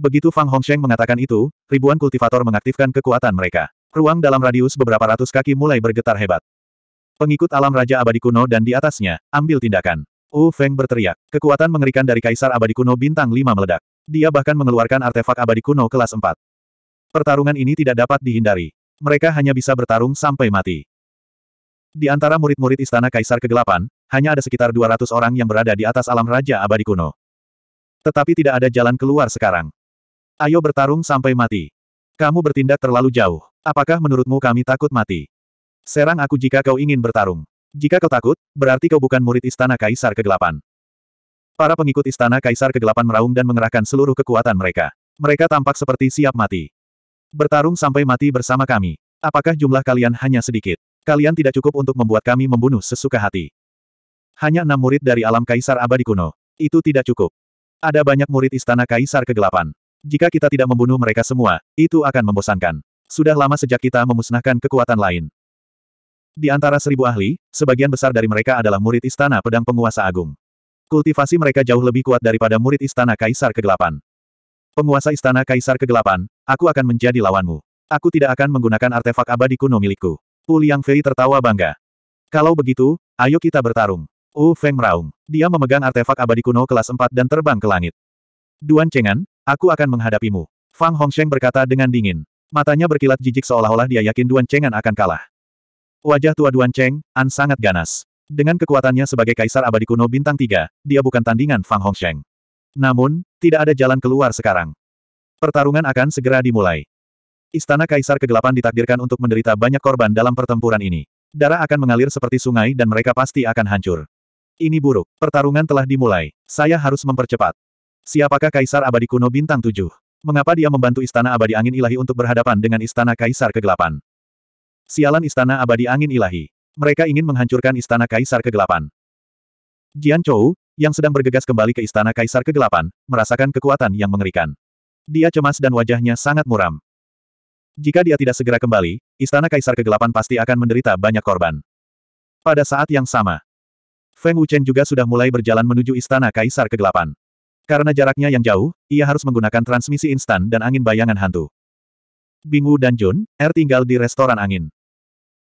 Begitu Fang Hongsheng mengatakan itu, ribuan kultivator mengaktifkan kekuatan mereka. Ruang dalam radius beberapa ratus kaki mulai bergetar hebat. Pengikut alam Raja Abadi Kuno dan di atasnya, ambil tindakan. Wu Feng berteriak. Kekuatan mengerikan dari Kaisar Abadi Kuno Bintang 5 meledak. Dia bahkan mengeluarkan artefak Abadi Kuno kelas 4. Pertarungan ini tidak dapat dihindari mereka hanya bisa bertarung sampai mati. Di antara murid-murid Istana Kaisar Kegelapan, hanya ada sekitar 200 orang yang berada di atas alam Raja Abadi Kuno. Tetapi tidak ada jalan keluar sekarang. Ayo bertarung sampai mati. Kamu bertindak terlalu jauh. Apakah menurutmu kami takut mati? Serang aku jika kau ingin bertarung. Jika kau takut, berarti kau bukan murid Istana Kaisar Kegelapan. Para pengikut Istana Kaisar Kegelapan meraung dan mengerahkan seluruh kekuatan mereka. Mereka tampak seperti siap mati. Bertarung sampai mati bersama kami. Apakah jumlah kalian hanya sedikit? Kalian tidak cukup untuk membuat kami membunuh sesuka hati. Hanya enam murid dari alam Kaisar Abadi Kuno. Itu tidak cukup. Ada banyak murid istana Kaisar Kegelapan. Jika kita tidak membunuh mereka semua, itu akan membosankan. Sudah lama sejak kita memusnahkan kekuatan lain. Di antara seribu ahli, sebagian besar dari mereka adalah murid istana pedang penguasa agung. Kultivasi mereka jauh lebih kuat daripada murid istana Kaisar Kegelapan. Penguasa Istana Kaisar Kegelapan, aku akan menjadi lawanmu. Aku tidak akan menggunakan artefak abadi kuno milikku. Wu Liang Fei tertawa bangga. Kalau begitu, ayo kita bertarung. Wu Feng meraung. Dia memegang artefak abadi kuno kelas 4 dan terbang ke langit. Duan Chengan, aku akan menghadapimu. Fang Hongsheng berkata dengan dingin. Matanya berkilat jijik seolah-olah dia yakin Duan Chengan akan kalah. Wajah tua Duan Cheng, An sangat ganas. Dengan kekuatannya sebagai kaisar abadi kuno bintang 3, dia bukan tandingan Fang Hongsheng. Namun, tidak ada jalan keluar sekarang. Pertarungan akan segera dimulai. Istana Kaisar Kegelapan ditakdirkan untuk menderita banyak korban dalam pertempuran ini. Darah akan mengalir seperti sungai dan mereka pasti akan hancur. Ini buruk. Pertarungan telah dimulai. Saya harus mempercepat. Siapakah Kaisar Abadi Kuno Bintang 7? Mengapa dia membantu Istana Abadi Angin Ilahi untuk berhadapan dengan Istana Kaisar Kegelapan? Sialan Istana Abadi Angin Ilahi. Mereka ingin menghancurkan Istana Kaisar Kegelapan. Jian Chou, yang sedang bergegas kembali ke istana Kaisar Kegelapan, merasakan kekuatan yang mengerikan. Dia cemas dan wajahnya sangat muram. Jika dia tidak segera kembali, istana Kaisar Kegelapan pasti akan menderita banyak korban. Pada saat yang sama, Feng Wuchen juga sudah mulai berjalan menuju istana Kaisar Kegelapan. Karena jaraknya yang jauh, ia harus menggunakan transmisi instan dan angin bayangan hantu. Bing Wu dan Jun, Er tinggal di restoran angin.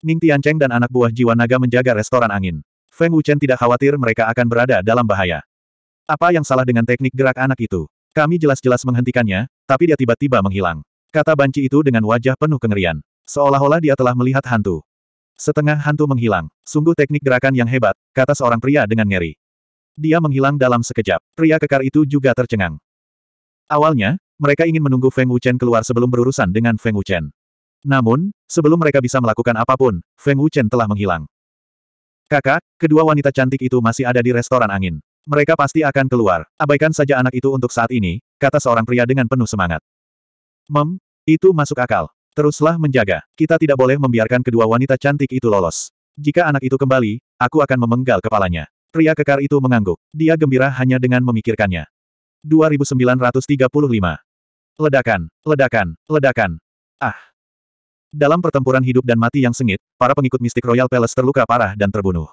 Ning Tiancheng dan anak buah jiwa naga menjaga restoran angin. Feng Wuchen tidak khawatir mereka akan berada dalam bahaya. Apa yang salah dengan teknik gerak anak itu? Kami jelas-jelas menghentikannya, tapi dia tiba-tiba menghilang. Kata banci itu dengan wajah penuh kengerian. Seolah-olah dia telah melihat hantu. Setengah hantu menghilang. Sungguh teknik gerakan yang hebat, kata seorang pria dengan ngeri. Dia menghilang dalam sekejap. Pria kekar itu juga tercengang. Awalnya, mereka ingin menunggu Feng Wuchen keluar sebelum berurusan dengan Feng Wuchen. Namun, sebelum mereka bisa melakukan apapun, Feng Wuchen telah menghilang. Kakak, kedua wanita cantik itu masih ada di restoran angin. Mereka pasti akan keluar. Abaikan saja anak itu untuk saat ini, kata seorang pria dengan penuh semangat. Mem, itu masuk akal. Teruslah menjaga. Kita tidak boleh membiarkan kedua wanita cantik itu lolos. Jika anak itu kembali, aku akan memenggal kepalanya. Pria kekar itu mengangguk. Dia gembira hanya dengan memikirkannya. 2935. Ledakan, ledakan, ledakan. Ah, dalam pertempuran hidup dan mati yang sengit, para pengikut mistik Royal Palace terluka parah dan terbunuh.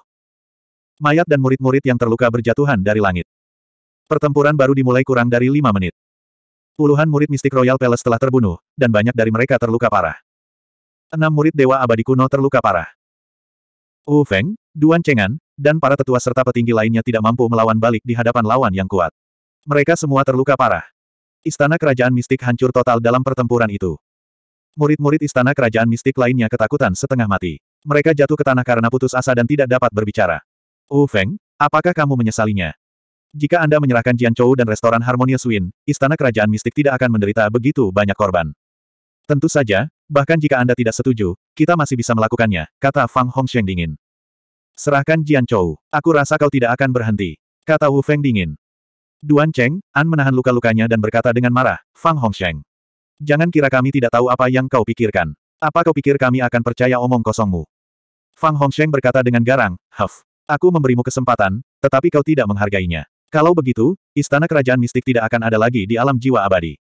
Mayat dan murid-murid yang terluka berjatuhan dari langit. Pertempuran baru dimulai kurang dari lima menit. Puluhan murid mistik Royal Palace telah terbunuh, dan banyak dari mereka terluka parah. Enam murid Dewa Abadi Kuno terluka parah. Wu Feng, Duan Chengan, dan para tetua serta petinggi lainnya tidak mampu melawan balik di hadapan lawan yang kuat. Mereka semua terluka parah. Istana kerajaan mistik hancur total dalam pertempuran itu. Murid-murid istana kerajaan mistik lainnya ketakutan setengah mati. Mereka jatuh ke tanah karena putus asa dan tidak dapat berbicara. Wu Feng, apakah kamu menyesalinya? Jika Anda menyerahkan Jian Chou dan restoran Harmonious Win, istana kerajaan mistik tidak akan menderita begitu banyak korban. Tentu saja, bahkan jika Anda tidak setuju, kita masih bisa melakukannya, kata Fang Hongsheng dingin. Serahkan Jian Chou, aku rasa kau tidak akan berhenti, kata Wu Feng dingin. Duan Cheng, An menahan luka-lukanya dan berkata dengan marah, Fang Hongsheng. Jangan kira kami tidak tahu apa yang kau pikirkan. Apa kau pikir kami akan percaya omong kosongmu? Fang Hongsheng berkata dengan garang, Huff, aku memberimu kesempatan, tetapi kau tidak menghargainya. Kalau begitu, istana kerajaan mistik tidak akan ada lagi di alam jiwa abadi.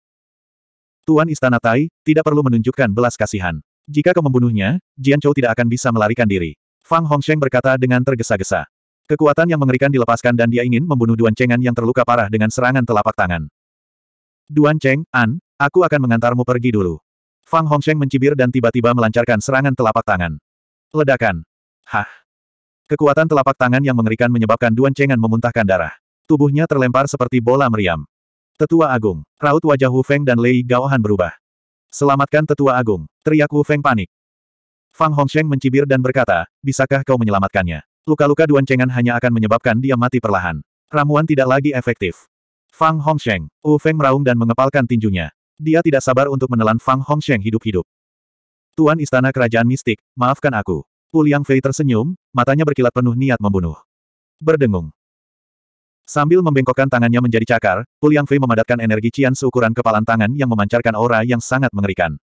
Tuan Istana Tai, tidak perlu menunjukkan belas kasihan. Jika kau membunuhnya, Jian Chou tidak akan bisa melarikan diri. Fang Hongsheng berkata dengan tergesa-gesa. Kekuatan yang mengerikan dilepaskan dan dia ingin membunuh Duan Chengan yang terluka parah dengan serangan telapak tangan. Duan Cheng, An, aku akan mengantarmu pergi dulu. Fang Hongsheng mencibir dan tiba-tiba melancarkan serangan telapak tangan. Ledakan. Hah. Kekuatan telapak tangan yang mengerikan menyebabkan Duan Chengan memuntahkan darah. Tubuhnya terlempar seperti bola meriam. Tetua Agung, raut wajah Hu Feng dan Lei Gaohan berubah. Selamatkan Tetua Agung, teriak Hu Feng panik. Fang Hongsheng mencibir dan berkata, bisakah kau menyelamatkannya? Luka-luka Duan Chengan hanya akan menyebabkan dia mati perlahan. Ramuan tidak lagi efektif. Fang Hongsheng, Wu Feng meraung dan mengepalkan tinjunya. Dia tidak sabar untuk menelan Fang Hongsheng hidup-hidup. Tuan Istana Kerajaan Mistik, maafkan aku. Pu Liang Fei tersenyum, matanya berkilat penuh niat membunuh. Berdengung. Sambil membengkokkan tangannya menjadi cakar, Pu Liang Fei memadatkan energi cian seukuran kepalan tangan yang memancarkan aura yang sangat mengerikan.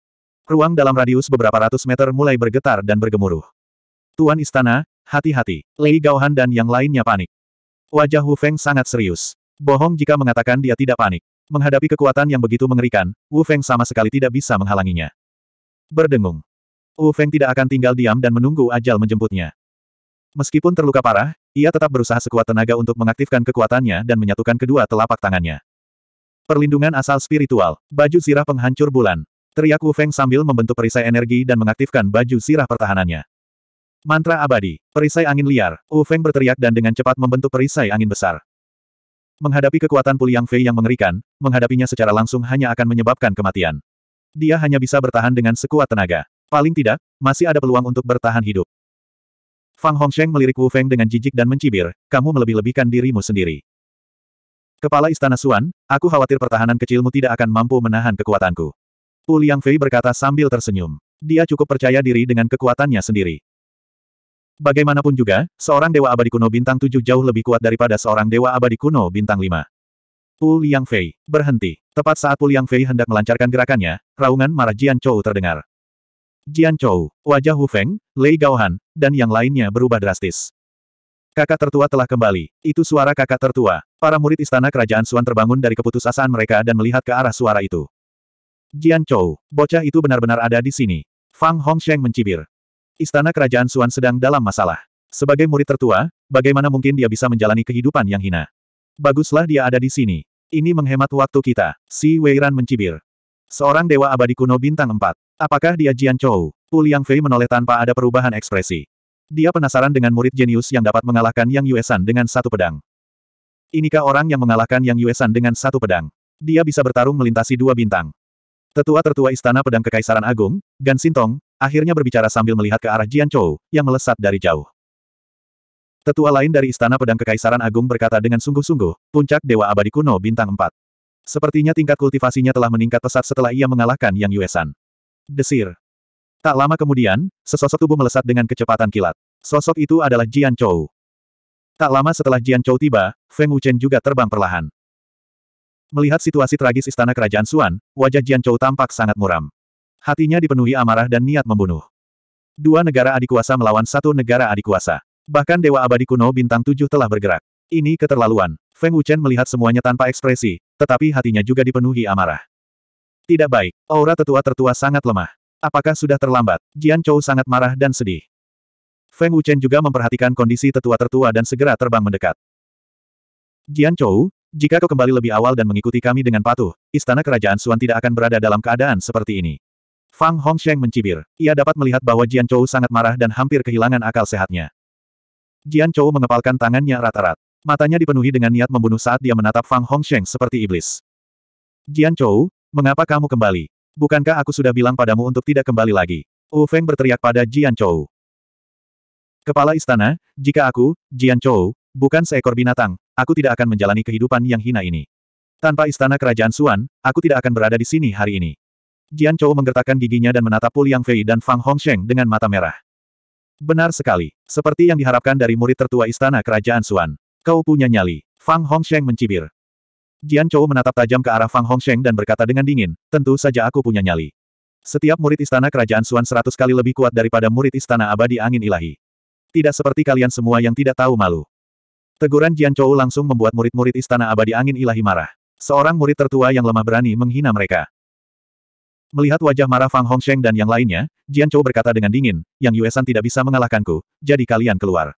Ruang dalam radius beberapa ratus meter mulai bergetar dan bergemuruh. Tuan Istana, hati-hati. Lei Gaohan dan yang lainnya panik. Wajah Hu Feng sangat serius. Bohong jika mengatakan dia tidak panik. Menghadapi kekuatan yang begitu mengerikan, Wu Feng sama sekali tidak bisa menghalanginya. Berdengung. Wu Feng tidak akan tinggal diam dan menunggu ajal menjemputnya. Meskipun terluka parah, ia tetap berusaha sekuat tenaga untuk mengaktifkan kekuatannya dan menyatukan kedua telapak tangannya. Perlindungan asal spiritual, baju sirah penghancur bulan. Teriak Wu Feng sambil membentuk perisai energi dan mengaktifkan baju sirah pertahanannya. Mantra abadi, perisai angin liar, Wu Feng berteriak dan dengan cepat membentuk perisai angin besar. Menghadapi kekuatan Puliang Fei yang mengerikan, menghadapinya secara langsung hanya akan menyebabkan kematian. Dia hanya bisa bertahan dengan sekuat tenaga. Paling tidak, masih ada peluang untuk bertahan hidup. Fang Hongsheng melirik Wu Feng dengan jijik dan mencibir, kamu melebih-lebihkan dirimu sendiri. Kepala Istana Suan, aku khawatir pertahanan kecilmu tidak akan mampu menahan kekuatanku. Puliang Fei berkata sambil tersenyum. Dia cukup percaya diri dengan kekuatannya sendiri. Bagaimanapun juga, seorang dewa abadi kuno bintang tujuh jauh lebih kuat daripada seorang dewa abadi kuno bintang lima. Pu Liang Fei, berhenti. Tepat saat Pu Liang Fei hendak melancarkan gerakannya, raungan marah Jian Chou terdengar. Jian Chou, wajah Hu Feng, Lei Gaohan, dan yang lainnya berubah drastis. Kakak tertua telah kembali. Itu suara kakak tertua. Para murid istana kerajaan Suan terbangun dari keputusasaan mereka dan melihat ke arah suara itu. Jian Chou, bocah itu benar-benar ada di sini. Fang Hongsheng mencibir. Istana Kerajaan Suan sedang dalam masalah. Sebagai murid tertua, bagaimana mungkin dia bisa menjalani kehidupan yang hina? Baguslah dia ada di sini. Ini menghemat waktu kita, si Weiran mencibir. Seorang dewa abadi kuno bintang empat. Apakah dia Jian Chou? Pu Liang Fei menoleh tanpa ada perubahan ekspresi. Dia penasaran dengan murid jenius yang dapat mengalahkan Yang Yuesan dengan satu pedang. Inikah orang yang mengalahkan Yang Yuesan dengan satu pedang? Dia bisa bertarung melintasi dua bintang. tetua tetua Istana Pedang Kekaisaran Agung, Gan Sintong, akhirnya berbicara sambil melihat ke arah Jian Chou, yang melesat dari jauh. Tetua lain dari Istana Pedang Kekaisaran Agung berkata dengan sungguh-sungguh, puncak Dewa Abadi Kuno Bintang 4. Sepertinya tingkat kultivasinya telah meningkat pesat setelah ia mengalahkan Yang Yuesan. Desir. Tak lama kemudian, sesosok tubuh melesat dengan kecepatan kilat. Sosok itu adalah Jian Chou. Tak lama setelah Jian Chou tiba, Feng Wuchen juga terbang perlahan. Melihat situasi tragis Istana Kerajaan Suan, wajah Jian Chou tampak sangat muram. Hatinya dipenuhi amarah dan niat membunuh. Dua negara adikuasa melawan satu negara adikuasa. Bahkan Dewa Abadi Kuno Bintang Tujuh telah bergerak. Ini keterlaluan. Feng Wuchen melihat semuanya tanpa ekspresi, tetapi hatinya juga dipenuhi amarah. Tidak baik. Aura tetua-tertua sangat lemah. Apakah sudah terlambat? Jian Chou sangat marah dan sedih. Feng Wuchen juga memperhatikan kondisi tetua-tertua dan segera terbang mendekat. Jian Chou, jika kau kembali lebih awal dan mengikuti kami dengan patuh, istana kerajaan Suan tidak akan berada dalam keadaan seperti ini. Fang Hongsheng mencibir. Ia dapat melihat bahwa Jian Chou sangat marah dan hampir kehilangan akal sehatnya. Jian Chou mengepalkan tangannya rata-rat. Matanya dipenuhi dengan niat membunuh saat dia menatap Fang Hongsheng seperti iblis. Jian Chou, mengapa kamu kembali? Bukankah aku sudah bilang padamu untuk tidak kembali lagi? Wu Feng berteriak pada Jian Chou. Kepala istana, jika aku, Jian Chou, bukan seekor binatang, aku tidak akan menjalani kehidupan yang hina ini. Tanpa istana kerajaan Suan, aku tidak akan berada di sini hari ini. Jian Chou menggertakkan giginya dan menatap Pu Liang Fei dan Fang Hongsheng dengan mata merah. Benar sekali. Seperti yang diharapkan dari murid tertua istana kerajaan Suan. Kau punya nyali. Fang Hongsheng mencibir. Jian Chou menatap tajam ke arah Fang Hongsheng dan berkata dengan dingin, tentu saja aku punya nyali. Setiap murid istana kerajaan Suan seratus kali lebih kuat daripada murid istana abadi angin ilahi. Tidak seperti kalian semua yang tidak tahu malu. Teguran Jian Chou langsung membuat murid-murid istana abadi angin ilahi marah. Seorang murid tertua yang lemah berani menghina mereka. Melihat wajah marah Fang Hongsheng dan yang lainnya, Jian Chou berkata dengan dingin, Yang Yuesan tidak bisa mengalahkanku, jadi kalian keluar.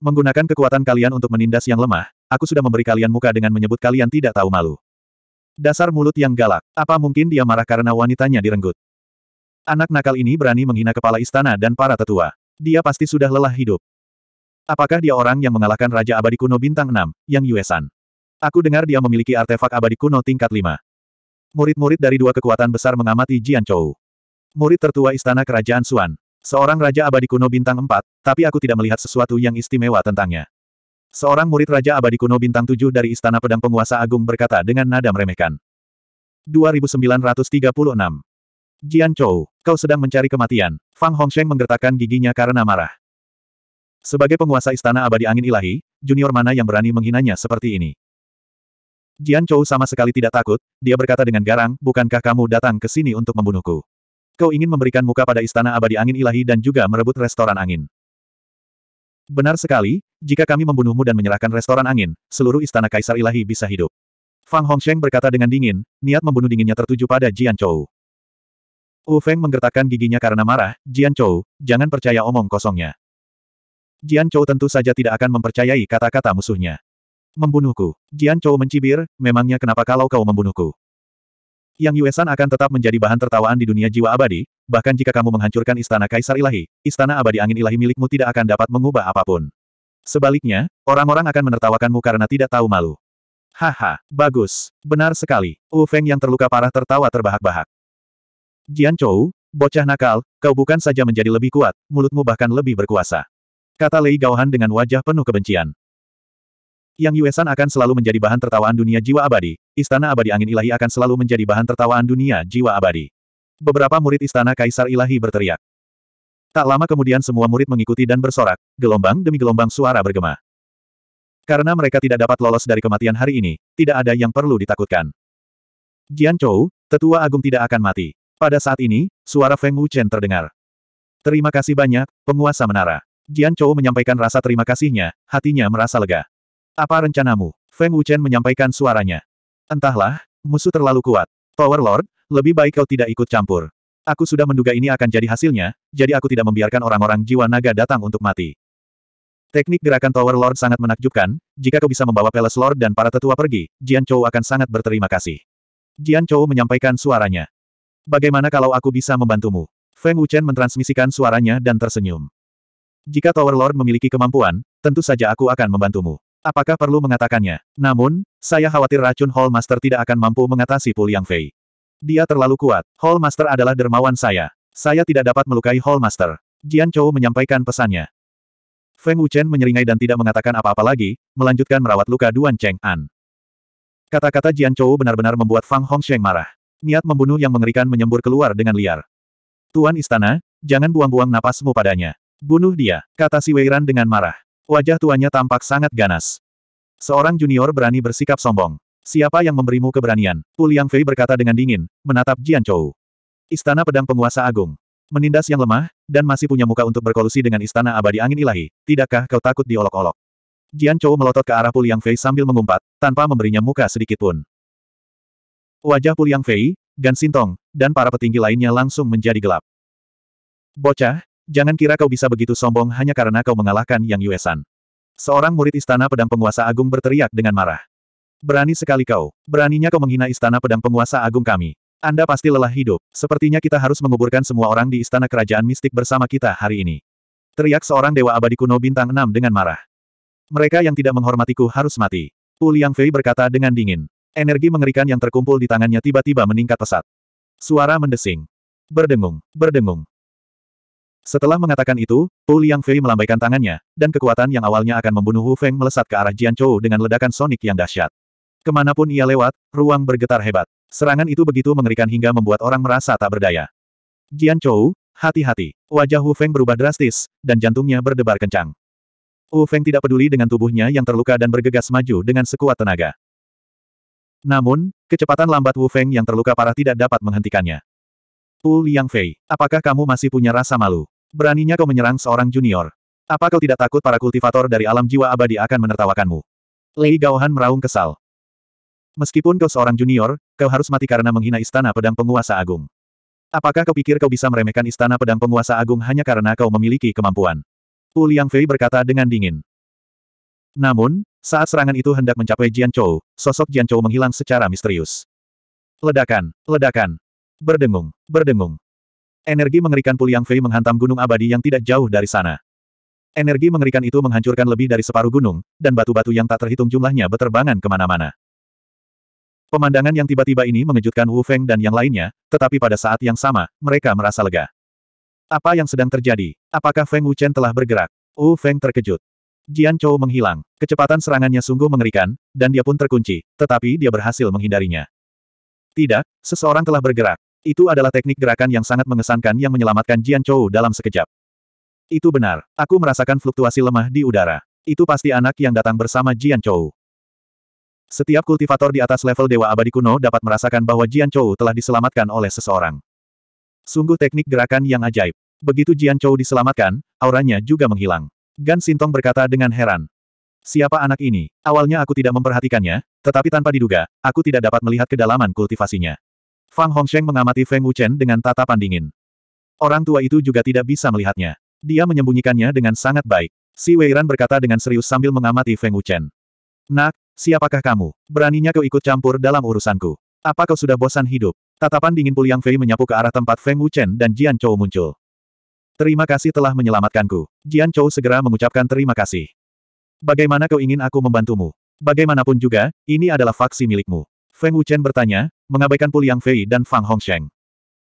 Menggunakan kekuatan kalian untuk menindas yang lemah, aku sudah memberi kalian muka dengan menyebut kalian tidak tahu malu. Dasar mulut yang galak, apa mungkin dia marah karena wanitanya direnggut? Anak nakal ini berani menghina kepala istana dan para tetua. Dia pasti sudah lelah hidup. Apakah dia orang yang mengalahkan Raja Abadi Kuno Bintang 6, Yang Yuesan? Aku dengar dia memiliki artefak abadi kuno tingkat 5. Murid-murid dari dua kekuatan besar mengamati Jian Chou. Murid tertua istana kerajaan Suan. Seorang raja abadi kuno bintang 4, tapi aku tidak melihat sesuatu yang istimewa tentangnya. Seorang murid raja abadi kuno bintang 7 dari istana pedang penguasa agung berkata dengan nada meremehkan. 2936. Jian Chou, kau sedang mencari kematian. Fang Hongsheng menggertakkan giginya karena marah. Sebagai penguasa istana abadi angin ilahi, junior mana yang berani menghinanya seperti ini? Jian Chou sama sekali tidak takut, dia berkata dengan garang, bukankah kamu datang ke sini untuk membunuhku? Kau ingin memberikan muka pada istana abadi angin ilahi dan juga merebut restoran angin. Benar sekali, jika kami membunuhmu dan menyerahkan restoran angin, seluruh istana kaisar ilahi bisa hidup. Fang Hongsheng berkata dengan dingin, niat membunuh dinginnya tertuju pada Jian Chou. Wu Feng menggertakkan giginya karena marah, Jian Chou, jangan percaya omong kosongnya. Jian Chou tentu saja tidak akan mempercayai kata-kata musuhnya. Membunuhku. Jian Chou mencibir, memangnya kenapa kalau kau membunuhku? Yang Yuesan akan tetap menjadi bahan tertawaan di dunia jiwa abadi, bahkan jika kamu menghancurkan istana kaisar ilahi, istana abadi angin ilahi milikmu tidak akan dapat mengubah apapun. Sebaliknya, orang-orang akan menertawakanmu karena tidak tahu malu. Haha, bagus. Benar sekali. Wu Feng yang terluka parah tertawa terbahak-bahak. Jian Chou, bocah nakal, kau bukan saja menjadi lebih kuat, mulutmu bahkan lebih berkuasa. Kata Lei Gaohan dengan wajah penuh kebencian. Yang Yuesan akan selalu menjadi bahan tertawaan dunia jiwa abadi, Istana Abadi Angin Ilahi akan selalu menjadi bahan tertawaan dunia jiwa abadi. Beberapa murid Istana Kaisar Ilahi berteriak. Tak lama kemudian semua murid mengikuti dan bersorak, gelombang demi gelombang suara bergema. Karena mereka tidak dapat lolos dari kematian hari ini, tidak ada yang perlu ditakutkan. Jian Chou, tetua agung tidak akan mati. Pada saat ini, suara Feng Wuchen terdengar. Terima kasih banyak, penguasa menara. Jian Chou menyampaikan rasa terima kasihnya, hatinya merasa lega. Apa rencanamu? Feng Wuchen menyampaikan suaranya. Entahlah, musuh terlalu kuat. Power Lord, lebih baik kau tidak ikut campur. Aku sudah menduga ini akan jadi hasilnya, jadi aku tidak membiarkan orang-orang jiwa naga datang untuk mati. Teknik gerakan Tower Lord sangat menakjubkan, jika kau bisa membawa Palace Lord dan para tetua pergi, Jian Chou akan sangat berterima kasih. Jian Chou menyampaikan suaranya. Bagaimana kalau aku bisa membantumu? Feng Wuchen mentransmisikan suaranya dan tersenyum. Jika Tower Lord memiliki kemampuan, tentu saja aku akan membantumu. Apakah perlu mengatakannya? Namun, saya khawatir racun Hall Master tidak akan mampu mengatasi Pu Liang Fei. Dia terlalu kuat. Hall Master adalah dermawan saya. Saya tidak dapat melukai Hall Master. Jian Chou menyampaikan pesannya. Feng Wuchen menyeringai dan tidak mengatakan apa-apa lagi, melanjutkan merawat luka Duan Cheng An. Kata-kata Jian Chou benar-benar membuat Fang Hongsheng marah. Niat membunuh yang mengerikan menyembur keluar dengan liar. Tuan Istana, jangan buang-buang napasmu padanya. Bunuh dia, kata si Weiran dengan marah. Wajah tuanya tampak sangat ganas. Seorang junior berani bersikap sombong. Siapa yang memberimu keberanian? Pu Liang Fei berkata dengan dingin, menatap Jian Chou. Istana Pedang Penguasa Agung. Menindas yang lemah, dan masih punya muka untuk berkolusi dengan Istana Abadi Angin Ilahi, tidakkah kau takut diolok-olok? Jian Chou melotot ke arah Puliang Liang Fei sambil mengumpat, tanpa memberinya muka sedikitpun. Wajah Puliang Liang Fei, Gan Sintong, dan para petinggi lainnya langsung menjadi gelap. Bocah, Jangan kira kau bisa begitu sombong hanya karena kau mengalahkan Yang Yuesan. Seorang murid istana pedang penguasa agung berteriak dengan marah. Berani sekali kau. Beraninya kau menghina istana pedang penguasa agung kami. Anda pasti lelah hidup. Sepertinya kita harus menguburkan semua orang di istana kerajaan mistik bersama kita hari ini. Teriak seorang dewa abadi kuno bintang 6 dengan marah. Mereka yang tidak menghormatiku harus mati. Wu Liang Fei berkata dengan dingin. Energi mengerikan yang terkumpul di tangannya tiba-tiba meningkat pesat. Suara mendesing. Berdengung, berdengung. Setelah mengatakan itu, Pu Liang Fei melambaikan tangannya, dan kekuatan yang awalnya akan membunuh Hu Feng melesat ke arah Jian Chou dengan ledakan sonik yang dahsyat. Kemanapun ia lewat, ruang bergetar hebat. Serangan itu begitu mengerikan hingga membuat orang merasa tak berdaya. Jian Chou, hati-hati. Wajah Hu Feng berubah drastis, dan jantungnya berdebar kencang. Hu Feng tidak peduli dengan tubuhnya yang terluka dan bergegas maju dengan sekuat tenaga. Namun, kecepatan lambat Wu Feng yang terluka parah tidak dapat menghentikannya. Wu Fei, apakah kamu masih punya rasa malu? Beraninya kau menyerang seorang junior. Apa kau tidak takut para kultivator dari alam jiwa abadi akan menertawakanmu? Lei Gaohan meraung kesal. Meskipun kau seorang junior, kau harus mati karena menghina istana pedang penguasa agung. Apakah kau pikir kau bisa meremehkan istana pedang penguasa agung hanya karena kau memiliki kemampuan? Wu Fei berkata dengan dingin. Namun, saat serangan itu hendak mencapai Jian Chou, sosok Jian Chou menghilang secara misterius. Ledakan, ledakan, Berdengung, berdengung. Energi mengerikan yang Fei menghantam gunung abadi yang tidak jauh dari sana. Energi mengerikan itu menghancurkan lebih dari separuh gunung, dan batu-batu yang tak terhitung jumlahnya beterbangan kemana-mana. Pemandangan yang tiba-tiba ini mengejutkan Wu Feng dan yang lainnya, tetapi pada saat yang sama, mereka merasa lega. Apa yang sedang terjadi? Apakah Feng Wuchen telah bergerak? Wu Feng terkejut. Jian Chou menghilang. Kecepatan serangannya sungguh mengerikan, dan dia pun terkunci, tetapi dia berhasil menghindarinya. Tidak, seseorang telah bergerak. Itu adalah teknik gerakan yang sangat mengesankan yang menyelamatkan Jian Chou dalam sekejap. Itu benar. Aku merasakan fluktuasi lemah di udara. Itu pasti anak yang datang bersama Jian Chou. Setiap kultivator di atas level Dewa Abadi Kuno dapat merasakan bahwa Jian Chou telah diselamatkan oleh seseorang. Sungguh teknik gerakan yang ajaib. Begitu Jian Chou diselamatkan, auranya juga menghilang. Gan Sintong berkata dengan heran. Siapa anak ini? Awalnya aku tidak memperhatikannya, tetapi tanpa diduga, aku tidak dapat melihat kedalaman kultivasinya. Fang Hongsheng mengamati Feng Wuchen dengan tatapan dingin. Orang tua itu juga tidak bisa melihatnya. Dia menyembunyikannya dengan sangat baik. Si Weiran berkata dengan serius sambil mengamati Feng Wuchen. Nak, siapakah kamu? Beraninya kau ikut campur dalam urusanku. Apa kau sudah bosan hidup? Tatapan dingin Puliang Fei menyapu ke arah tempat Feng Wuchen dan Jian Chou muncul. Terima kasih telah menyelamatkanku. Jian Chou segera mengucapkan terima kasih. Bagaimana kau ingin aku membantumu? Bagaimanapun juga, ini adalah faksi milikmu. Feng Wuchen bertanya, mengabaikan Puliang Fei dan Fang Hongsheng.